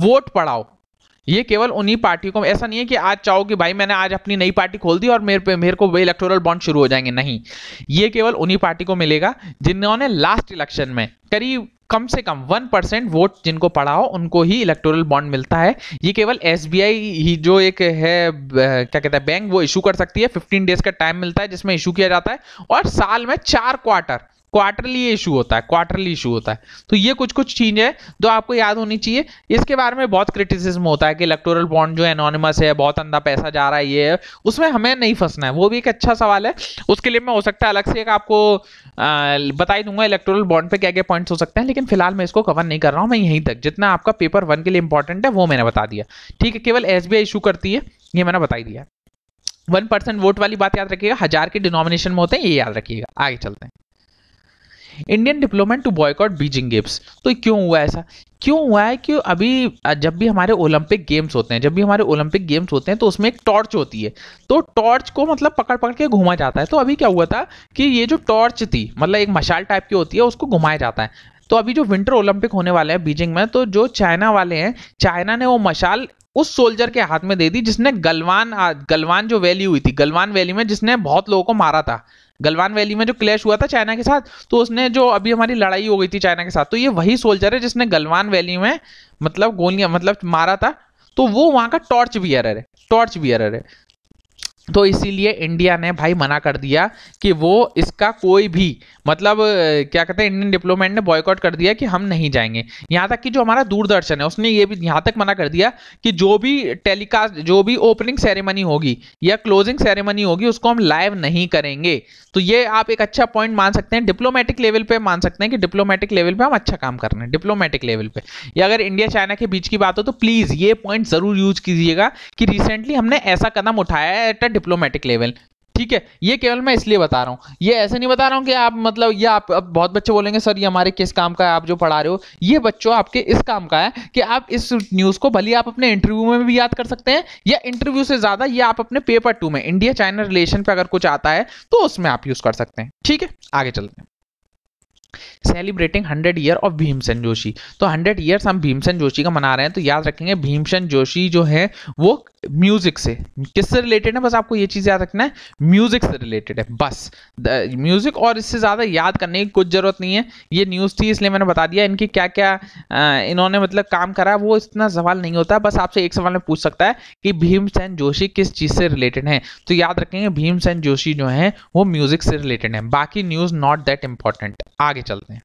वोट पड़ाओ ये केवल उन्हीं पार्टियों को ऐसा नहीं है कि आज चाहो कि भाई मैंने आज अपनी नई पार्टी खोल दी और मेरे पे मेरे को इलेक्टोरल बॉन्ड शुरू हो जाएंगे नहीं ये केवल उन्हीं पार्टी को मिलेगा जिन्होंने लास्ट इलेक्शन में करीब कम से कम वन परसेंट वोट जिनको पड़ा हो उनको ही इलेक्टोरल बॉन्ड मिलता है ये केवल एस ही जो एक है क्या कहता है बैंक वो इशू कर सकती है फिफ्टीन डेज का टाइम मिलता है जिसमें इशू किया जाता है और साल में चार क्वार्टर क्वार्टरली इशू होता है क्वार्टरली इशू होता है तो ये कुछ कुछ चीज़ें है जो आपको याद होनी चाहिए इसके बारे में बहुत क्रिटिसिज्म होता है कि इलेक्टोरल बॉन्ड जो एनोनिमस है बहुत अंधा पैसा जा रहा है ये है उसमें हमें नहीं फंसना है वो भी एक अच्छा सवाल है उसके लिए मैं हो सकता है अलग से एक आपको बताई दूंगा इलेक्टोरल बॉन्ड पर क्या क्या पॉइंट्स हो सकते हैं लेकिन फिलहाल मैं इसको कवर नहीं कर रहा हूँ मैं यहीं तक जितना आपका पेपर वन के लिए इंपॉर्टेंट है वो मैंने बता दिया ठीक है केवल एस इशू करती है ये मैंने बता दिया वन परसेंट वोट वाली बात याद रखिएगा हजार के डिनोमिनेशन में होते हैं ये याद रखिएगा आगे चलते हैं Indian diplomat to boycott Beijing games तो क्यों हुआ ऐसा क्यों हुआ है कि अभी जब भी हमारे ओलंपिक गेम्स होते हैं जब भी हमारे ओलंपिक गेम्स होते हैं तो उसमें एक टॉर्च होती है तो टॉर्च को मतलब पकड़ पकड़ के घुमा जाता है तो अभी क्या हुआ था कि ये जो टॉर्च थी मतलब एक मशाल टाइप की होती है उसको घुमाया जाता है तो अभी जो विंटर ओलंपिक होने वाले हैं बीजिंग में तो जो चाइना वाले हैं चाइना ने वो मशाल उस सोल्जर के हाथ में दे दी जिसने गलवान गलवान जो वैली हुई थी गलवान वैली में जिसने बहुत लोगों को मारा था गलवान वैली में जो क्लैश हुआ था चाइना के साथ तो उसने जो अभी हमारी लड़ाई हो गई थी चाइना के साथ तो ये वही सोल्जर है जिसने गलवान वैली में मतलब गोलियां मतलब मारा था तो वो वहाँ का टॉर्च बियर है टॉर्च बियर है तो इसीलिए इंडिया ने भाई मना कर दिया कि वो इसका कोई भी मतलब क्या कहते हैं इंडियन डिप्लोमेट ने बॉयकॉट कर दिया कि हम नहीं जाएंगे यहाँ तक कि जो हमारा दूरदर्शन है उसने ये भी यहाँ तक मना कर दिया कि जो भी टेलीकास्ट जो भी ओपनिंग सेरेमनी होगी या क्लोजिंग सेरेमनी होगी उसको हम लाइव नहीं करेंगे तो ये आप एक अच्छा पॉइंट मान सकते हैं डिप्लोमेटिक लेवल पर मान सकते हैं कि डिप्लोमेटिक लेवल पर हम अच्छा काम कर रहे हैं डिप्लोमेटिक लेवल पर या अगर इंडिया चाइना के बीच की बात हो तो प्लीज़ ये पॉइंट ज़रूर यूज कीजिएगा कि रिसेंटली हमने ऐसा कदम उठाया है डिप्लोमेटिक लेवल ठीक है ये केवल मैं इसलिए बता रहा हूँ ये ऐसे नहीं बता रहा हूँ कि आप मतलब ये आप अब बहुत बच्चे बोलेंगे सर ये हमारे किस काम का है आप जो पढ़ा रहे हो ये बच्चों आपके इस काम का है कि आप इस न्यूज़ को भले आप अपने इंटरव्यू में भी याद कर सकते हैं या इंटरव्यू से ज़्यादा ये आप अपने पेपर टू में इंडिया चाइना रिलेशन पर अगर कुछ आता है तो उसमें आप यूज़ कर सकते हैं ठीक है आगे चलते हैं celebrating hundred year of Bhimsen Joshi तो हंड्रेड ईयर्स हम भीमसेन जोशी का मना रहे हैं तो याद रखेंगे भीमसेन जोशी जो है वो म्यूजिक से किससे रिलेटेड है बस आपको ये चीज़ याद रखना है म्यूजिक से रिलेटेड है बस म्यूजिक और इससे ज़्यादा याद करने की कुछ ज़रूरत नहीं है ये न्यूज़ थी इसलिए मैंने बता दिया इनकी क्या क्या इन्होंने मतलब काम करा वो इतना सवाल नहीं होता बस आपसे एक सवाल में पूछ सकता है कि भीमसेन जोशी किस चीज़ से रिलेटेड है तो याद रखेंगे भीमसेन जोशी जो है वो म्यूजिक से रिलेटेड है बाकी न्यूज़ नॉट दैट इंपॉर्टेंट आगे चलते हैं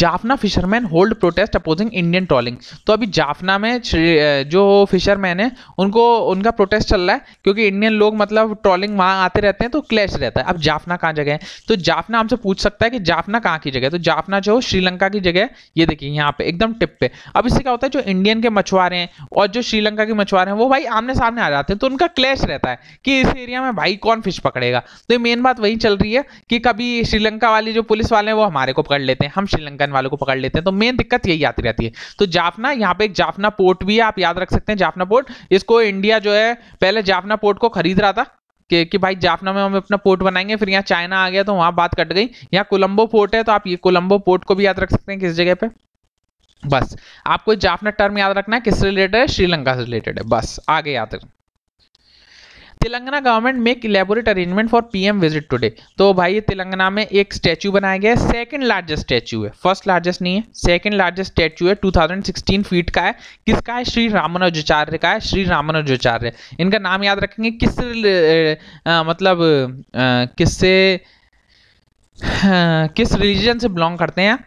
Jaffna fisherman hold protest opposing Indian trawling तो अभी जाफना में जो फिशरमैन है उनको उनका प्रोटेस्ट चल रहा है क्योंकि इंडियन लोग मतलब ट्रॉलिंग वहाँ आते रहते हैं तो क्लैश रहता है अब जाफना कहाँ जगह है तो जाफना हमसे पूछ सकता है कि जाफना कहाँ की जगह है तो जाफना जो श्रीलंका की जगह है ये देखिए यहाँ पे एकदम टिप पे अब इससे क्या होता है जो इंडियन के मछुआरे हैं और जो श्रीलंका के मछुआरे हैं वो भाई आमने सामने आ जाते हैं तो उनका क्लैश रहता है कि इस एरिया में भाई कौन फिश पकड़ेगा तो ये मेन बात वही चल रही है कि कभी श्रीलंका वाली जो पुलिस वाले हैं वो हमारे को पकड़ लेते हैं हम श्रीलंका गन वालों को पकड़ लेते हैं तो मेन दिक्कत यही आती रहती है तो जाफना यहाँ पे एक जाफना पोर्ट भी है आप याद रख सकते हैं जाफना पोर्ट इसको इंडिया जो है पहले जाफना पोर्ट को खरीद रहा था कि, कि भाई जाफना में हम अपना पोर्ट बनाएंगे फिर यहाँ चाइना आ गया तो वहां बात कट गई यहाँ कोलंबो पोर्ट है तो आप ये कोलंबो पोर्ट को भी याद रख सकते हैं किस जगह पे बस आपको जाफना टर्म याद रखना है किस रिलेटेड है श्रीलंका से रिलेटेड है बस आगे याद रखना Telangana government make elaborate arrangement for PM visit today तो भाई तेलंगाना में एक स्टैचू बनाया गया है सेकंड लार्जेस्ट स्टैचू है फर्स्ट लार्जेस्ट नहीं है सेकंड लार्जेस्ट स्टैचू है 2016 फीट का है किसका है श्री रामानुजाचार्य का है श्री रामानुजाचार्य इनका नाम याद रखेंगे आ, मतलब किससे किस रिलीजन से बिलोंग करते हैं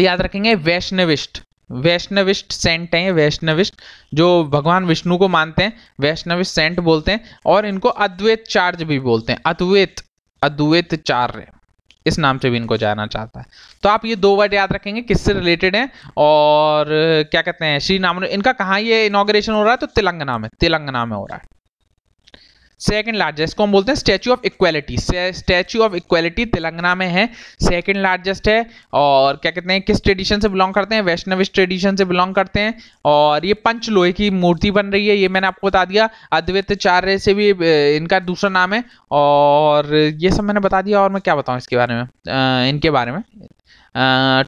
याद रखेंगे वैष्णविस्ट वैष्णविष्ट सेंट हैं वैष्णविष्ट जो भगवान विष्णु को मानते हैं वैष्णविष्ट सेंट बोलते हैं और इनको अद्वैत चार्ज भी बोलते हैं अद्वैत अद्वैत चार्य इस नाम से भी इनको जाना चाहता है तो आप ये दो वर्ड याद रखेंगे किससे रिलेटेड है और क्या कहते हैं श्री नाम इनका कहाँ ये इनाग्रेशन हो रहा है तो तेलंगाना में तेलंगाना में हो रहा है सेकंड लार्जेस्ट इसको हम बोलते हैं statue of equality statue of equality Telangana में है सेकंड लार्जेस्ट है और क्या कहते हैं किस ट्रेडिशन से बिलोंग करते हैं वैष्णविस ट्रेडिशन से बिलोंग करते हैं और ये पंच लोहे की मूर्ति बन रही है ये मैंने आपको बता दिया अद्वैताचार्य से भी इनका दूसरा नाम है और ये सब मैंने बता दिया और मैं क्या बताऊँ इसके बारे में आ, इनके बारे में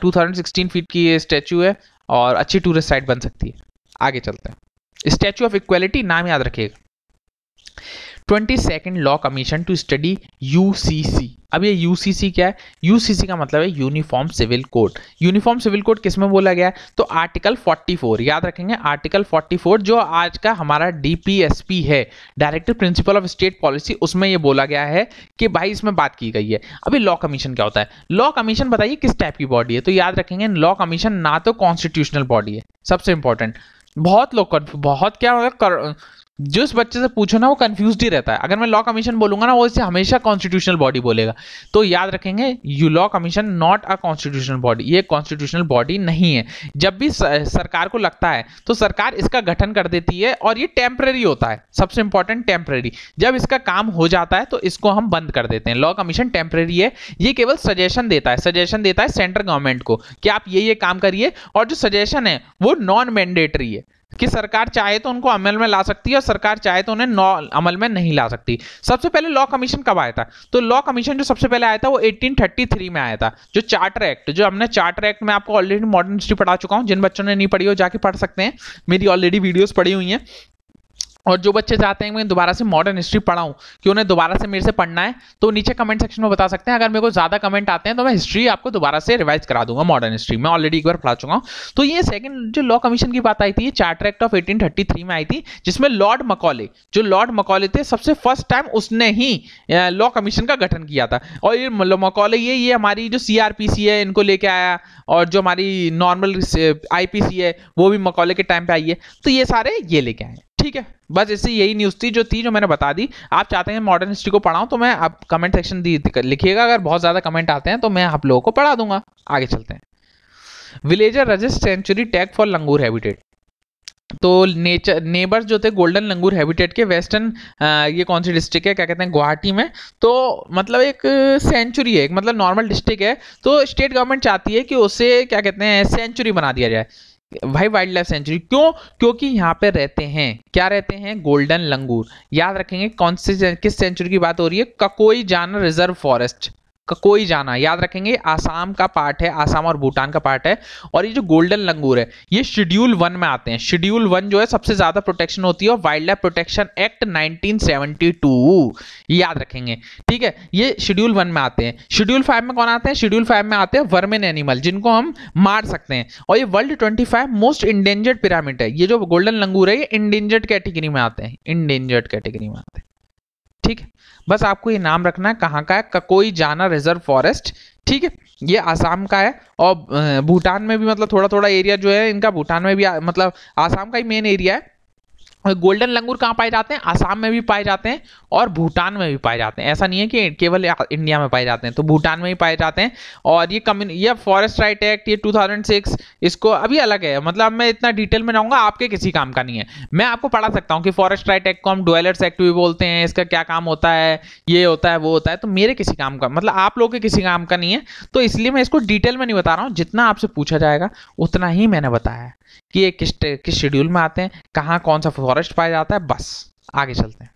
टू थाउजेंड फीट की ये स्टैचू है और अच्छी टूरिस्ट साइट बन सकती है आगे चलते हैं स्टैचू ऑफ इक्वलिटी नाम याद रखिएगा twenty second law commission to study UCC अब ये यूसीसी क्या है यूसीसी का मतलब है uniform civil code uniform civil code किस में बोला गया है तो आर्टिकल 44 याद रखेंगे आर्टिकल 44 जो आज का हमारा पी है director principle of state policy उसमें ये बोला गया है कि भाई इसमें बात की गई है अभी लॉ कमीशन क्या होता है लॉ कमीशन बताइए किस टाइप की बॉडी है तो याद रखेंगे लॉ कमीशन ना तो कॉन्स्टिट्यूशनल बॉडी है सबसे इंपॉर्टेंट बहुत लोग बहुत क्या होगा मतलब इस बच्चे से पूछो ना वो कंफ्यूज ही रहता है अगर मैं लॉ कमीशन बोलूंगा ना वो इसे हमेशा कॉन्स्टिट्यूशनल बॉडी बोलेगा तो याद रखेंगे you law commission not a constitutional body ये कॉन्स्टिट्यूशनल बॉडी नहीं है जब भी सरकार को लगता है तो सरकार इसका गठन कर देती है और ये टेम्प्रेरी होता है सबसे इंपॉर्टेंट टेम्प्रेरी जब इसका काम हो जाता है तो इसको हम बंद कर देते हैं लॉ कमीशन टेम्प्रेरी है ये केवल सजेशन देता है सजेशन देता है सेंट्रल गवर्नमेंट को कि आप ये ये काम करिए और जो सजेशन है वो नॉन मैंडेटरी है कि सरकार चाहे तो उनको अमल में ला सकती है और सरकार चाहे तो उन्हें नौ अमल में नहीं ला सकती सबसे पहले लॉ कमीशन कब आया था तो लॉ कमीशन जो सबसे पहले आया था वो 1833 में आया था जो चार्टर एक्ट जो हमने चार्टर एक्ट में आपको ऑलरेडी मॉडर्न हिस्ट्री पढ़ा चुका हूँ जिन बच्चों ने नहीं पढ़ी हो जाके पढ़ सकते हैं मेरी ऑलरेडी वीडियोज पड़ी हुई हैं और जो बच्चे चाहते हैं मैं दोबारा से मॉडर्न हिस्ट्री पढ़ाऊँ कि उन्हें दोबारा से मेरे से पढ़ना है तो नीचे कमेंट सेक्शन में बता सकते हैं अगर मेरे को ज़्यादा कमेंट आते हैं तो मैं हिस्ट्री आपको दोबारा से रिवाइज करा दूंगा मॉडर्न हिस्ट्री मैं ऑलरेडी एक बार पढ़ा चुका हूँ तो ये सेकंड जो लॉ कमीशन की बात आई थी चार्टर एक्ट ऑफ एटीन में आई थी जिसमें लॉर्ड मकौले जो लॉर्ड मकौले थे सबसे फर्स्ट टाइम उसने ही लॉ कमीशन का गठन किया था और ये मकौले ये ये हमारी जो सी है इनको लेके आया और जो हमारी नॉर्मल आई है वो भी मकौले के टाइम पर आई है तो ये सारे ये लेके आए ठीक है बस इससे यही न्यूज़ थी जो थी जो मैंने बता दी आप चाहते हैं मॉडर्न हिस्ट्री को पढ़ाऊँ तो मैं आप कमेंट सेक्शन दी लिखिएगा अगर बहुत ज़्यादा कमेंट आते हैं तो मैं आप लोगों को पढ़ा दूंगा आगे चलते हैं villager resist sanctuary tag for langur habitat तो नेचर नेबर्स जो थे गोल्डन लंगूर हैबिटेट के वेस्टर्न ये कौन सी डिस्ट्रिक्ट है क्या कहते हैं गुवाहाटी में तो मतलब एक सेंचुरी है एक मतलब नॉर्मल डिस्ट्रिक्ट है तो स्टेट गवर्नमेंट चाहती है कि उसे क्या कहते हैं सेंचुरी बना दिया जाए भाई वाइल्ड लाइफ सेंचुरी क्यों क्योंकि यहाँ पे रहते हैं क्या रहते हैं गोल्डन लंगूर याद रखेंगे कौन से किस सेंचुरी की बात हो रही है ककोई जाना रिजर्व फॉरेस्ट का कोई जाना याद रखेंगे आसाम का पार्ट है आसाम और भूटान का पार्ट है और ये जो गोल्डन लंगूर है ये शेड्यूल वन में आते हैं शेड्यूल वन जो है सबसे ज्यादा प्रोटेक्शन होती है वाइल्ड लाइफ प्रोटेक्शन एक्ट 1972 याद रखेंगे ठीक है ये शेड्यूल वन में आते हैं शेड्यूल फाइव में कौन आते हैं शेड्यूल फाइव में आते हैं वर्मेन एनिमल जिनको हम मार सकते हैं और ये world twenty most endangered primate है ये जो गोल्डन लंगूर है ये इंडेंजर्ड कैटेगरी में आते हैं इंडेंजर्ड कैटेगरी में आते हैं ठीक है बस आपको ये नाम रखना है कहाँ का है ककोई जाना रिजर्व फॉरेस्ट ठीक है ये आसाम का है और भूटान में भी मतलब थोड़ा थोड़ा एरिया जो है इनका भूटान में भी मतलब आसाम का ही मेन एरिया है गोल्डन लंगूर कहाँ पाए जाते हैं आसाम में भी पाए जाते हैं और भूटान में भी पाए जाते हैं ऐसा नहीं है कि केवल इंडिया में पाए जाते हैं तो भूटान में भी पाए जाते हैं और ये कम्यून ये फॉरेस्ट राइट एक्ट ये 2006 इसको अभी अलग है मतलब मैं इतना डिटेल में रहूँगा आपके किसी काम का नहीं है मैं आपको पढ़ा सकता हूँ कि फॉरेस्ट राइट एक्ट को हम डोयलर्स एक्ट भी बोलते हैं इसका क्या काम होता है ये होता है वो होता है तो मेरे किसी काम का मतलब आप लोग के किसी काम का नहीं है तो इसलिए मैं इसको डिटेल में नहीं बता रहा हूँ जितना आपसे पूछा जाएगा उतना ही मैंने बताया है कि ये किस किस शेड्यूल में आते हैं कहाँ कौन सा फॉरेस्ट पाया जाता है बस आगे चलते हैं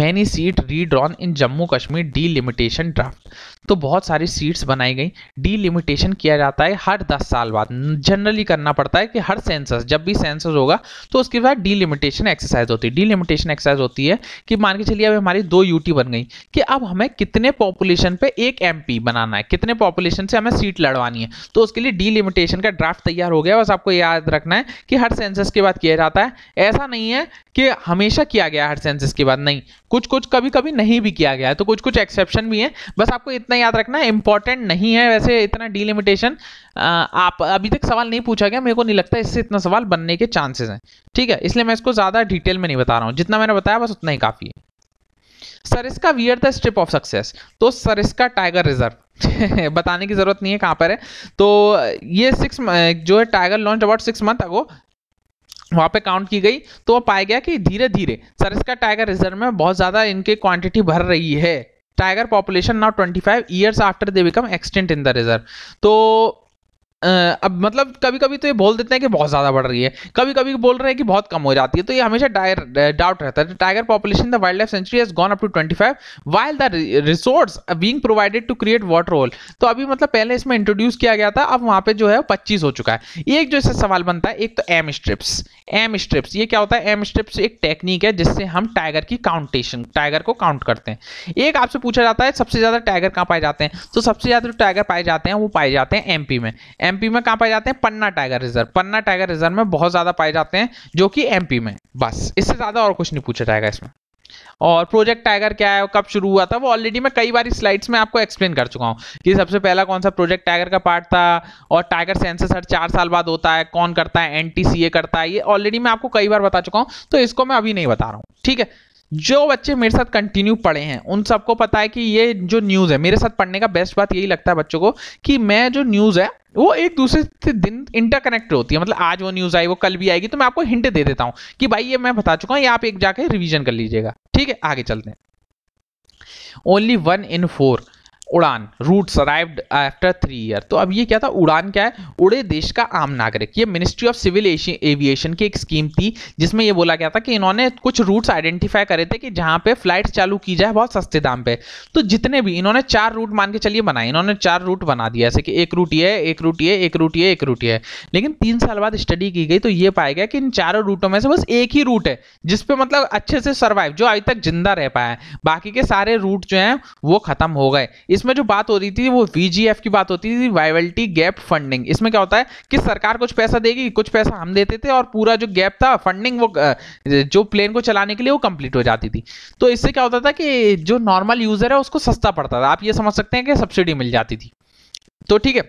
many seat redrawn in Jammu Kashmir delimitation draft तो बहुत सारी सीट्स बनाई गई डीलिमिटेशन किया जाता है हर 10 साल बाद जनरली करना पड़ता है कि हर सेंसस जब भी सेंसस होगा तो उसके बाद डीलिमिटेशन एक्सरसाइज होती है डीलिमिटेशन एक्सरसाइज होती है कि मान के चलिए अब हमारी दो यूटी बन गई कि अब हमें कितने पॉपुलेशन पे एक एम बनाना है कितने पॉपुलेशन से हमें सीट लड़वानी है तो उसके लिए डीलिमिटेशन का ड्राफ्ट तैयार हो गया बस आपको याद रखना है कि हर सेंसस के बाद किया जाता है ऐसा नहीं है कि हमेशा किया गया हर सेंसस के बाद नहीं नहीं कुछ कुछ कभी कभी नहीं भी किया गया है तो कुछ कुछ एक्सेप्शन भी है बस आपको इतना याद रखना है इंपॉर्टेंट नहीं है वैसे इतना डिलिमिटेशन आप अभी तक सवाल नहीं पूछा गया मेरे को नहीं लगता इससे इतना सवाल बनने के चांसेस हैं ठीक है इसलिए मैं इसको ज़्यादा डिटेल में नहीं बता रहा हूँ जितना मैंने बताया बस उतना ही काफ़ी है Sariska wear the strip of success तो सरिस्का टाइगर रिजर्व (laughs) बताने की जरूरत नहीं है कहाँ पर है तो ये सिक्स जो है tiger launch about six month ago वहाँ पे काउंट की गई तो पाया गया कि धीरे धीरे सरसका टाइगर रिजर्व में बहुत ज़्यादा इनकी क्वांटिटी भर रही है tiger population now 25 five after they become extinct in the reserve तो अब मतलब कभी कभी तो ये बोल देते हैं कि बहुत ज़्यादा बढ़ रही है कभी कभी बोल रहे हैं कि बहुत कम हो जाती है तो ये हमेशा डाउट रहता है tiger population the wildlife sanctuary has gone up to 25 five while the resource being provided to create water hole तो अभी मतलब पहले इसमें इंट्रोड्यूस किया गया था अब वहाँ पर जो है पच्चीस हो चुका है एक जो इससे सवाल बनता है एक तो एम स्ट्रिप्स एम स्ट्रिप्स ये क्या होता है एम स्ट्रिप्स एक टेक्निक है जिससे हम टाइगर की काउंटेशन टाइगर को काउंट करते हैं एक आपसे पूछा जाता है सबसे ज़्यादा टाइगर कहाँ पाए जाते हैं तो सबसे ज़्यादा जो टाइगर पाए जाते हैं वो पाए जाते हैं एम में एमपी में कहां पाए जाते हैं Panna tiger reserve Panna tiger reserve में बहुत ज़्यादा पाए जाते हैं जो कि एमपी में बस इससे ज़्यादा और कुछ नहीं पूछा जाएगा इसमें और प्रोजेक्ट टाइगर क्या है कब शुरू हुआ था वो ऑलरेडी मैं कई बार स्लाइड्स में आपको एक्सप्लेन कर चुका हूँ कि सबसे पहला कौन सा प्रोजेक्ट टाइगर का पार्ट था और टाइगर सेंसस हर चार साल बाद होता है कौन करता है एन करता है ये ऑलरेडी मैं आपको कई बार बता चुका हूँ तो इसको मैं अभी नहीं बता रहा हूँ ठीक है जो बच्चे मेरे साथ कंटिन्यू पढ़े हैं उन सबको पता है कि ये जो न्यूज़ है मेरे साथ पढ़ने का बेस्ट बात यही लगता है बच्चों को कि मैं जो न्यूज़ है वो एक दूसरे से दिन इंटरकनेक्ट होती है मतलब आज वो न्यूज़ आई वो कल भी आएगी तो मैं आपको हिंट दे देता हूँ कि भाई ये मैं बता चुका हूँ ये आप एक जाके रिविजन कर लीजिएगा ठीक है आगे चलते हैं only one in four UDAN routes arrived after three year तो अब ये क्या था उड़ान क्या है उड़े देश का आम नागरिक ये मिनिस्ट्री ऑफ सिविल एविएशन की एक स्कीम थी जिसमें ये बोला गया था कि इन्होंने कुछ रूट्स आइडेंटिफाई करे थे कि जहाँ पे फ्लाइट चालू की जाए बहुत सस्ते दाम पे तो जितने भी इन्होंने चार रूट मान के चलिए बनाए इन्होंने चार रूट बना दिया ऐसे कि एक रूट ये है एक रूट ये एक रूट ये एक रूट ये लेकिन तीन साल बाद स्टडी की गई तो ये पाया गया कि इन चारों रूटों में से बस एक ही रूट है जिसपे मतलब अच्छे से सर्वाइव जो अभी तक जिंदा रह पाया है बाकी के सारे रूट जो हैं वो खत्म हो गए इस इसमें जो बात हो रही थी वो वीजीएफ की बात होती थी वाइवल्टी गैप फंडिंग इसमें क्या होता है कि सरकार कुछ पैसा देगी कुछ पैसा हम देते थे और पूरा जो गैप था फंडिंग वो जो प्लेन को चलाने के लिए वो कंप्लीट हो जाती थी तो इससे क्या होता था कि जो नॉर्मल यूजर है उसको सस्ता पड़ता था आप ये समझ सकते हैं कि सब्सिडी मिल जाती थी तो ठीक है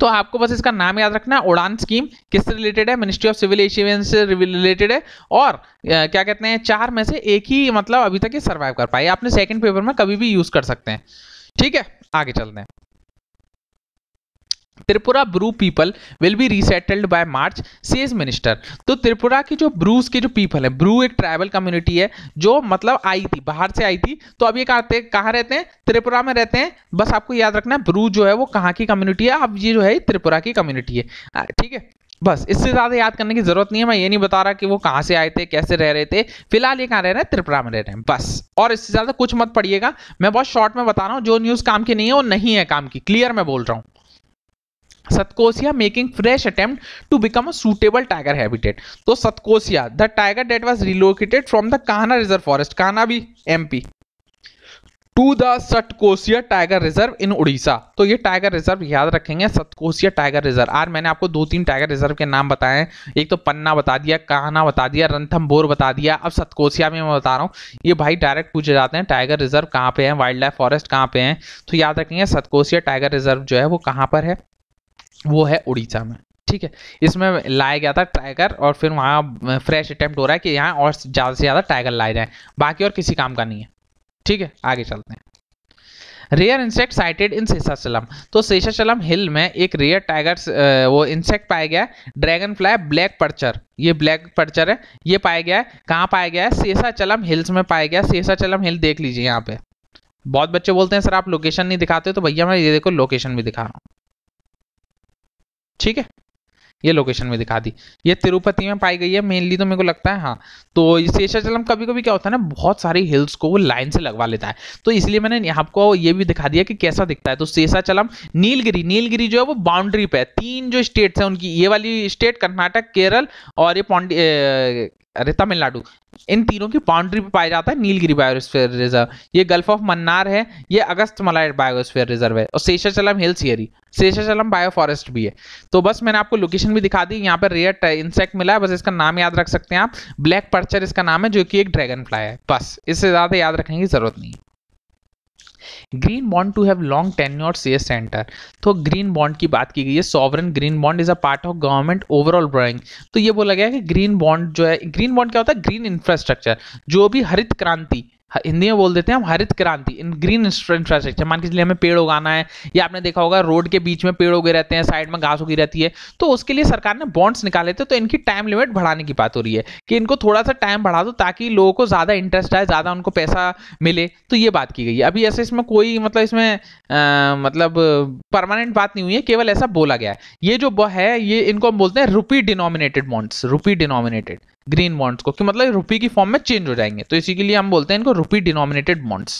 तो आपको बस इसका नाम याद रखना है उड़ान स्कीम किससे रिलेटेड है मिनिस्ट्री ऑफ सिविल एशियन से रिलेटेड है और क्या कहते हैं चार में से एक ही मतलब अभी तक ये सर्वाइव कर पाए आपने सेकंड पेपर में कभी भी यूज कर सकते हैं ठीक है आगे चलते हैं Tripura Bru people will be resettled by March says minister तो त्रिपुरा की जो ब्रूस के जो पीपल है ब्रू एक ट्राइबल कम्युनिटी है जो मतलब आई थी बाहर से आई थी तो अब ये कहते कहाँ रहते हैं त्रिपुरा में रहते हैं बस आपको याद रखना ब्रू जो है वो कहाँ की कम्युनिटी है अब ये जो है त्रिपुरा की कम्युनिटी है ठीक है बस इससे ज़्यादा याद करने की ज़रूरत नहीं है मैं ये नहीं बता रहा कि वो कहाँ से आए थे कैसे रह रहे थे फिलहाल ये कहाँ रह रहे हैं त्रिपुरा में रह रहे हैं बस और इससे ज़्यादा कुछ मत पढ़िएगा मैं बहुत शॉर्ट में बता रहा हूँ जो न्यूज़ काम की नहीं है वो नहीं है काम की क्लियर मैं बोल रहा हूँ Satkosia making fresh attempt to become a suitable tiger habitat तो Satkosia the tiger that was relocated from the Kanha reserve forest Kanha भी MP to the Satkosia tiger reserve in Orissa तो ये टाइगर रिजर्व याद रखेंगे सतकोसिया टाइगर रिजर्व आज मैंने आपको दो तीन टाइगर रिजर्व के नाम बताए हैं एक तो पन्ना बता दिया कहना बता दिया बोर बता दिया अब सतकोसिया में मैं बता रहा हूँ ये भाई डायरेक्ट पूछे जाते हैं टाइगर रिजर्व कहाँ पे है वाइल्ड लाइफ फॉरेस्ट कहाँ पे है तो याद रखेंगे सतकोसिया टाइगर रिजर्व जो है वो कहाँ पर है वो है उड़ीसा में ठीक है इसमें लाया गया था टाइगर और फिर वहाँ फ्रेश अटैम्प्ट हो रहा है कि यहाँ और ज़्यादा से ज़्यादा टाइगर लाए जाए बाकी और किसी काम का नहीं है ठीक है आगे चलते हैं rare insect sighted in Seshachalam तो सेसाचलम हिल में एक रेयर टाइगर वो इंसेक्ट पाया गया है ड्रैगन फ्लाई ब्लैक पर्चर ये ब्लैक पर्चर है ये पाया गया है कहाँ पाया गया है शेषाचलम हिल्स में पाया गया सेसाचलम हिल देख लीजिए यहाँ पे बहुत बच्चे बोलते हैं सर आप लोकेशन नहीं दिखाते तो भैया मैं ये देखो लोकेशन भी दिखा रहा हूँ ठीक है ये लोकेशन में दिखा दी ये तिरुपति में पाई गई है मेनली तो मेरे को लगता है हाँ तो शेषाचलम कभी कभी क्या होता है ना बहुत सारी हिल्स को वो लाइन से लगवा लेता है तो इसलिए मैंने आपको ये भी दिखा दिया कि कैसा दिखता है तो शेषाचलम नीलगिरी नीलगिरी जो है वो बाउंड्री पे है तीन जो स्टेट्स हैं उनकी ये वाली स्टेट कर्नाटक केरल और ये पौंडी अरे तमिलनाडु इन तीनों की बाउंड्री पे पाया जाता है नीलगिरी बायोस्फीयर रिजर्व ये गल्फ ऑफ मन्नार है ये अगस्त मलाई बायोस्फीयर रिजर्व है और शेषाचलम हिल्स एरी शेषाचलम बायो फॉरेस्ट भी है तो बस मैंने आपको लोकेशन भी दिखा दी यहाँ पर रेयर इंसेक्ट मिला है बस इसका नाम याद रख सकते हैं आप ब्लैक पर्चर इसका नाम है जो कि एक ड्रैगन फ्लाई है बस इससे ज़्यादा याद रखने की जरूरत नहीं green bond to have long tenure से सेंटर तो ग्रीन बॉन्ड की बात की गई है sovereign green bond is a part of government overall drawing तो ये बोला गया कि ग्रीन बॉन्ड जो है ग्रीन बॉन्ड क्या होता है ग्रीन इंफ्रास्ट्रक्चर जो भी हरित क्रांति हाँ, हिंदी में बोल देते हैं हम हरित क्रांति इन ग्रीन इंफ्रास्ट्रक्चर मान के चलिए हमें पेड़ उगाना है या आपने देखा होगा रोड के बीच में पेड़ उगे रहते हैं साइड में घास उगी रहती है तो उसके लिए सरकार ने बॉन्ड्स निकाले थे तो इनकी टाइम लिमिट बढ़ाने की बात हो रही है कि इनको थोड़ा सा टाइम बढ़ा दो ताकि लोगों को ज़्यादा इंटरेस्ट आए ज़्यादा उनको पैसा मिले तो ये बात की गई है अभी ऐसे इसमें कोई मतलब इसमें मतलब परमानेंट बात नहीं हुई है केवल ऐसा बोला गया है ये जो है ये इनको हम बोलते हैं rupee denominated bonds rupee denominated green bonds को कि मतलब रुपी की फॉर्म में चेंज हो जाएंगे तो इसी के लिए हम बोलते हैं इनको रुपी डिनोमिनेटेड बॉन्ड्स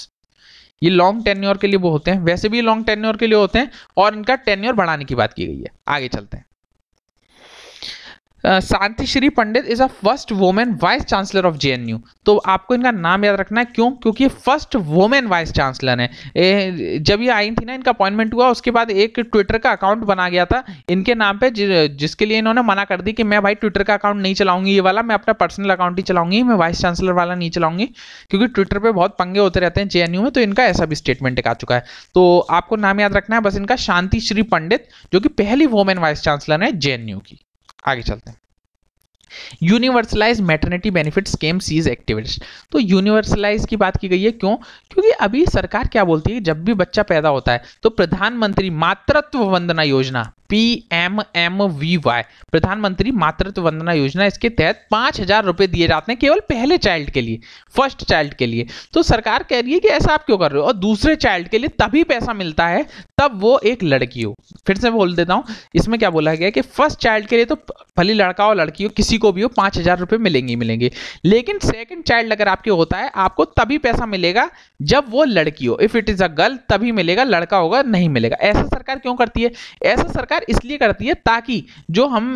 ये लॉन्ग टेन्योर के लिए वो होते हैं वैसे भी लॉन्ग टेन्योर के लिए होते हैं और इनका टेन्योर बढ़ाने की बात की गई है आगे चलते हैं Uh, Shanti Shri Pandit is a first women vice chancellor of JNU तो आपको इनका नाम याद रखना है क्यों क्योंकि फर्स्ट वोमेन वाइस चांसलर है ए, जब ये आई थी ना इनका अपॉइंटमेंट हुआ उसके बाद एक ट्विटर का अकाउंट बना गया था इनके नाम पे जि, जिसके लिए इन्होंने मना कर दी कि मैं भाई ट्विटर का अकाउंट नहीं चलाऊंगी ये वाला मैं अपना पर्सनल अकाउंट ही चलाऊंगी मैं वाइस चांसलर वाला नहीं चलाऊंगी क्योंकि ट्विटर पर बहुत पंगे होते रहते हैं जे में तो इनका ऐसा भी स्टेटमेंट एक आ चुका है तो आपको नाम याद रखना है बस इनका शांति श्री पंडित जो कि पहली वोमेन वाइस चांसलर है जे की आगे चलते हैं universalise maternity benefit scheme sees activated तो यूनिवर्सलाइज की बात की गई है क्यों क्योंकि अभी सरकार क्या बोलती है जब भी बच्चा पैदा होता है तो प्रधानमंत्री मातृत्व वंदना योजना P M M V Y प्रधानमंत्री मातृत्व वंदना योजना इसके तहत पांच हजार रुपए दिए जाते हैं केवल पहले चाइल्ड के लिए फर्स्ट चाइल्ड के लिए तो सरकार कह रही है कि ऐसा आप क्यों कर रहे हो और दूसरे चाइल्ड के लिए तभी पैसा मिलता है तब वो एक लड़की हो फिर से बोल देता हूं इसमें क्या बोला गया कि फर्स्ट चाइल्ड के लिए तो भली लड़का और लड़की हो किसी को भी हो पाँच हज़ार रुपये मिलेंगे मिलेंगे लेकिन सेकेंड चाइल्ड अगर आपके होता है आपको तभी पैसा मिलेगा जब वो लड़की हो if it is a girl तभी मिलेगा लड़का होगा नहीं मिलेगा ऐसा सरकार क्यों करती है ऐसा सरकार इसलिए करती है ताकि जो हम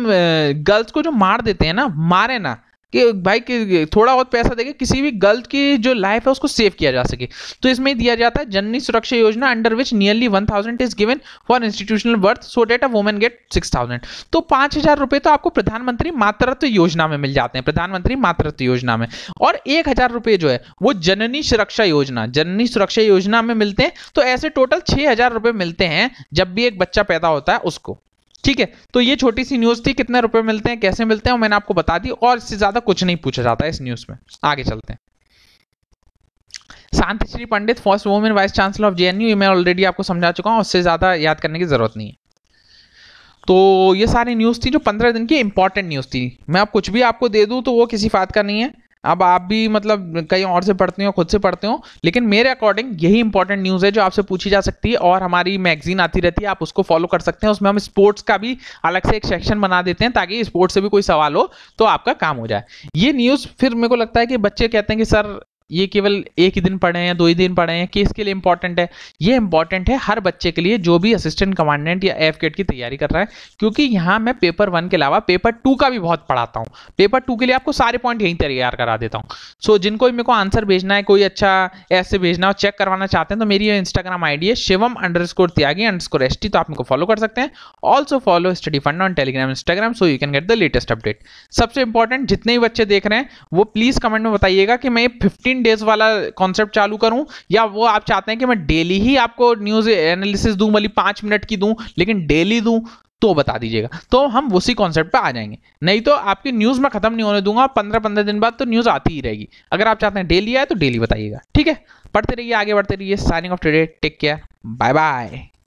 गर्ल्स को जो मार देते हैं ना मारे ना कि भाई कि थोड़ा बहुत पैसा देके किसी भी गलत की जो लाइफ है उसको सेव किया जा सके तो इसमें दिया जाता है जननी सुरक्षा योजना under which nearly one thousand is given for institutional birth so that a women get six thousand तो पांच हजार रुपए तो आपको प्रधानमंत्री मातृत्व योजना में मिल जाते हैं प्रधानमंत्री मातृत्व योजना में और एक हजार रुपए जो है वो जननी सुरक्षा योजना जननी सुरक्षा योजना में मिलते हैं तो ऐसे टोटल छह हजार रुपए मिलते हैं जब भी एक बच्चा पैदा होता है उसको ठीक है तो ये छोटी सी न्यूज थी कितने रुपए मिलते हैं कैसे मिलते हैं मैंने आपको बता दी और इससे ज्यादा कुछ नहीं पूछा जाता है इस न्यूज में आगे चलते हैं Shanti Shri Pandit first women vice chancellor of JNU मैं ऑलरेडी आपको समझा चुका हूँ उससे ज़्यादा याद करने की ज़रूरत नहीं है तो ये सारी न्यूज़ थी जो पंद्रह दिन की इंपॉर्टेंट न्यूज़ थी मैं आप कुछ भी आपको दे दूँ तो वो किसी बात का नहीं है अब आप भी मतलब कहीं और से पढ़ते हो खुद से पढ़ते हो लेकिन मेरे अकॉर्डिंग यही इंपॉर्टेंट न्यूज़ है जो आपसे पूछी जा सकती है और हमारी मैगजीन आती रहती है आप उसको फॉलो कर सकते हैं उसमें हम स्पोर्ट्स का भी अलग से एक सेक्शन बना देते हैं ताकि स्पोर्ट्स से भी कोई सवाल हो तो आपका काम हो जाए ये न्यूज़ फिर मेरे को लगता है कि बच्चे कहते हैं कि सर ये केवल एक ही दिन पढ़े हैं दो ही दिन पढ़े हैं किसके लिए इंपॉर्टेंट है ये इंपॉर्टेंट है हर बच्चे के लिए जो भी असिस्टेंट कमांडेंट या एफ की तैयारी कर रहा है क्योंकि यहाँ मैं पेपर वन के अलावा पेपर टू का भी बहुत पढ़ाता हूँ पेपर टू के लिए आपको सारे पॉइंट यहीं तैयार करा देता हूँ सो so, जिनको मेरे को आंसर भेजना है कोई अच्छा ऐसे भेजना हो चेक करवाना चाहते हैं तो मेरी इंस्टाग्राम आई है Shivam underscore Tyagi underscore S T तो आप मेरे को फॉलो कर सकते हैं also follow study fund on Telegram Instagram so you can get the latest update सबसे इंपॉर्टेंट जितने भी बच्चे देख रहे हैं वो प्लीज़ कमेंट में बताइएगा कि मैं फिफ्टीन 14 डेज वाला कॉन्सेप्ट चालू करूं या वो आप चाहते हैं कि मैं डेली ही आपको न्यूज एनालिसिस दूं भली पांच मिनट की दूं लेकिन डेली दूं तो बता दीजिएगा तो हम उसी कॉन्सेप्ट आ जाएंगे नहीं तो आपकी न्यूज़ में खत्म नहीं होने दूंगा पंद्रह पंद्रह दिन बाद तो न्यूज़ आती ही रहेगी अगर आप चाहते हैं डेली आए तो डेली बताइएगा ठीक है पढ़ते रहिए आगे बढ़ते रहिए signing off today take care bye bye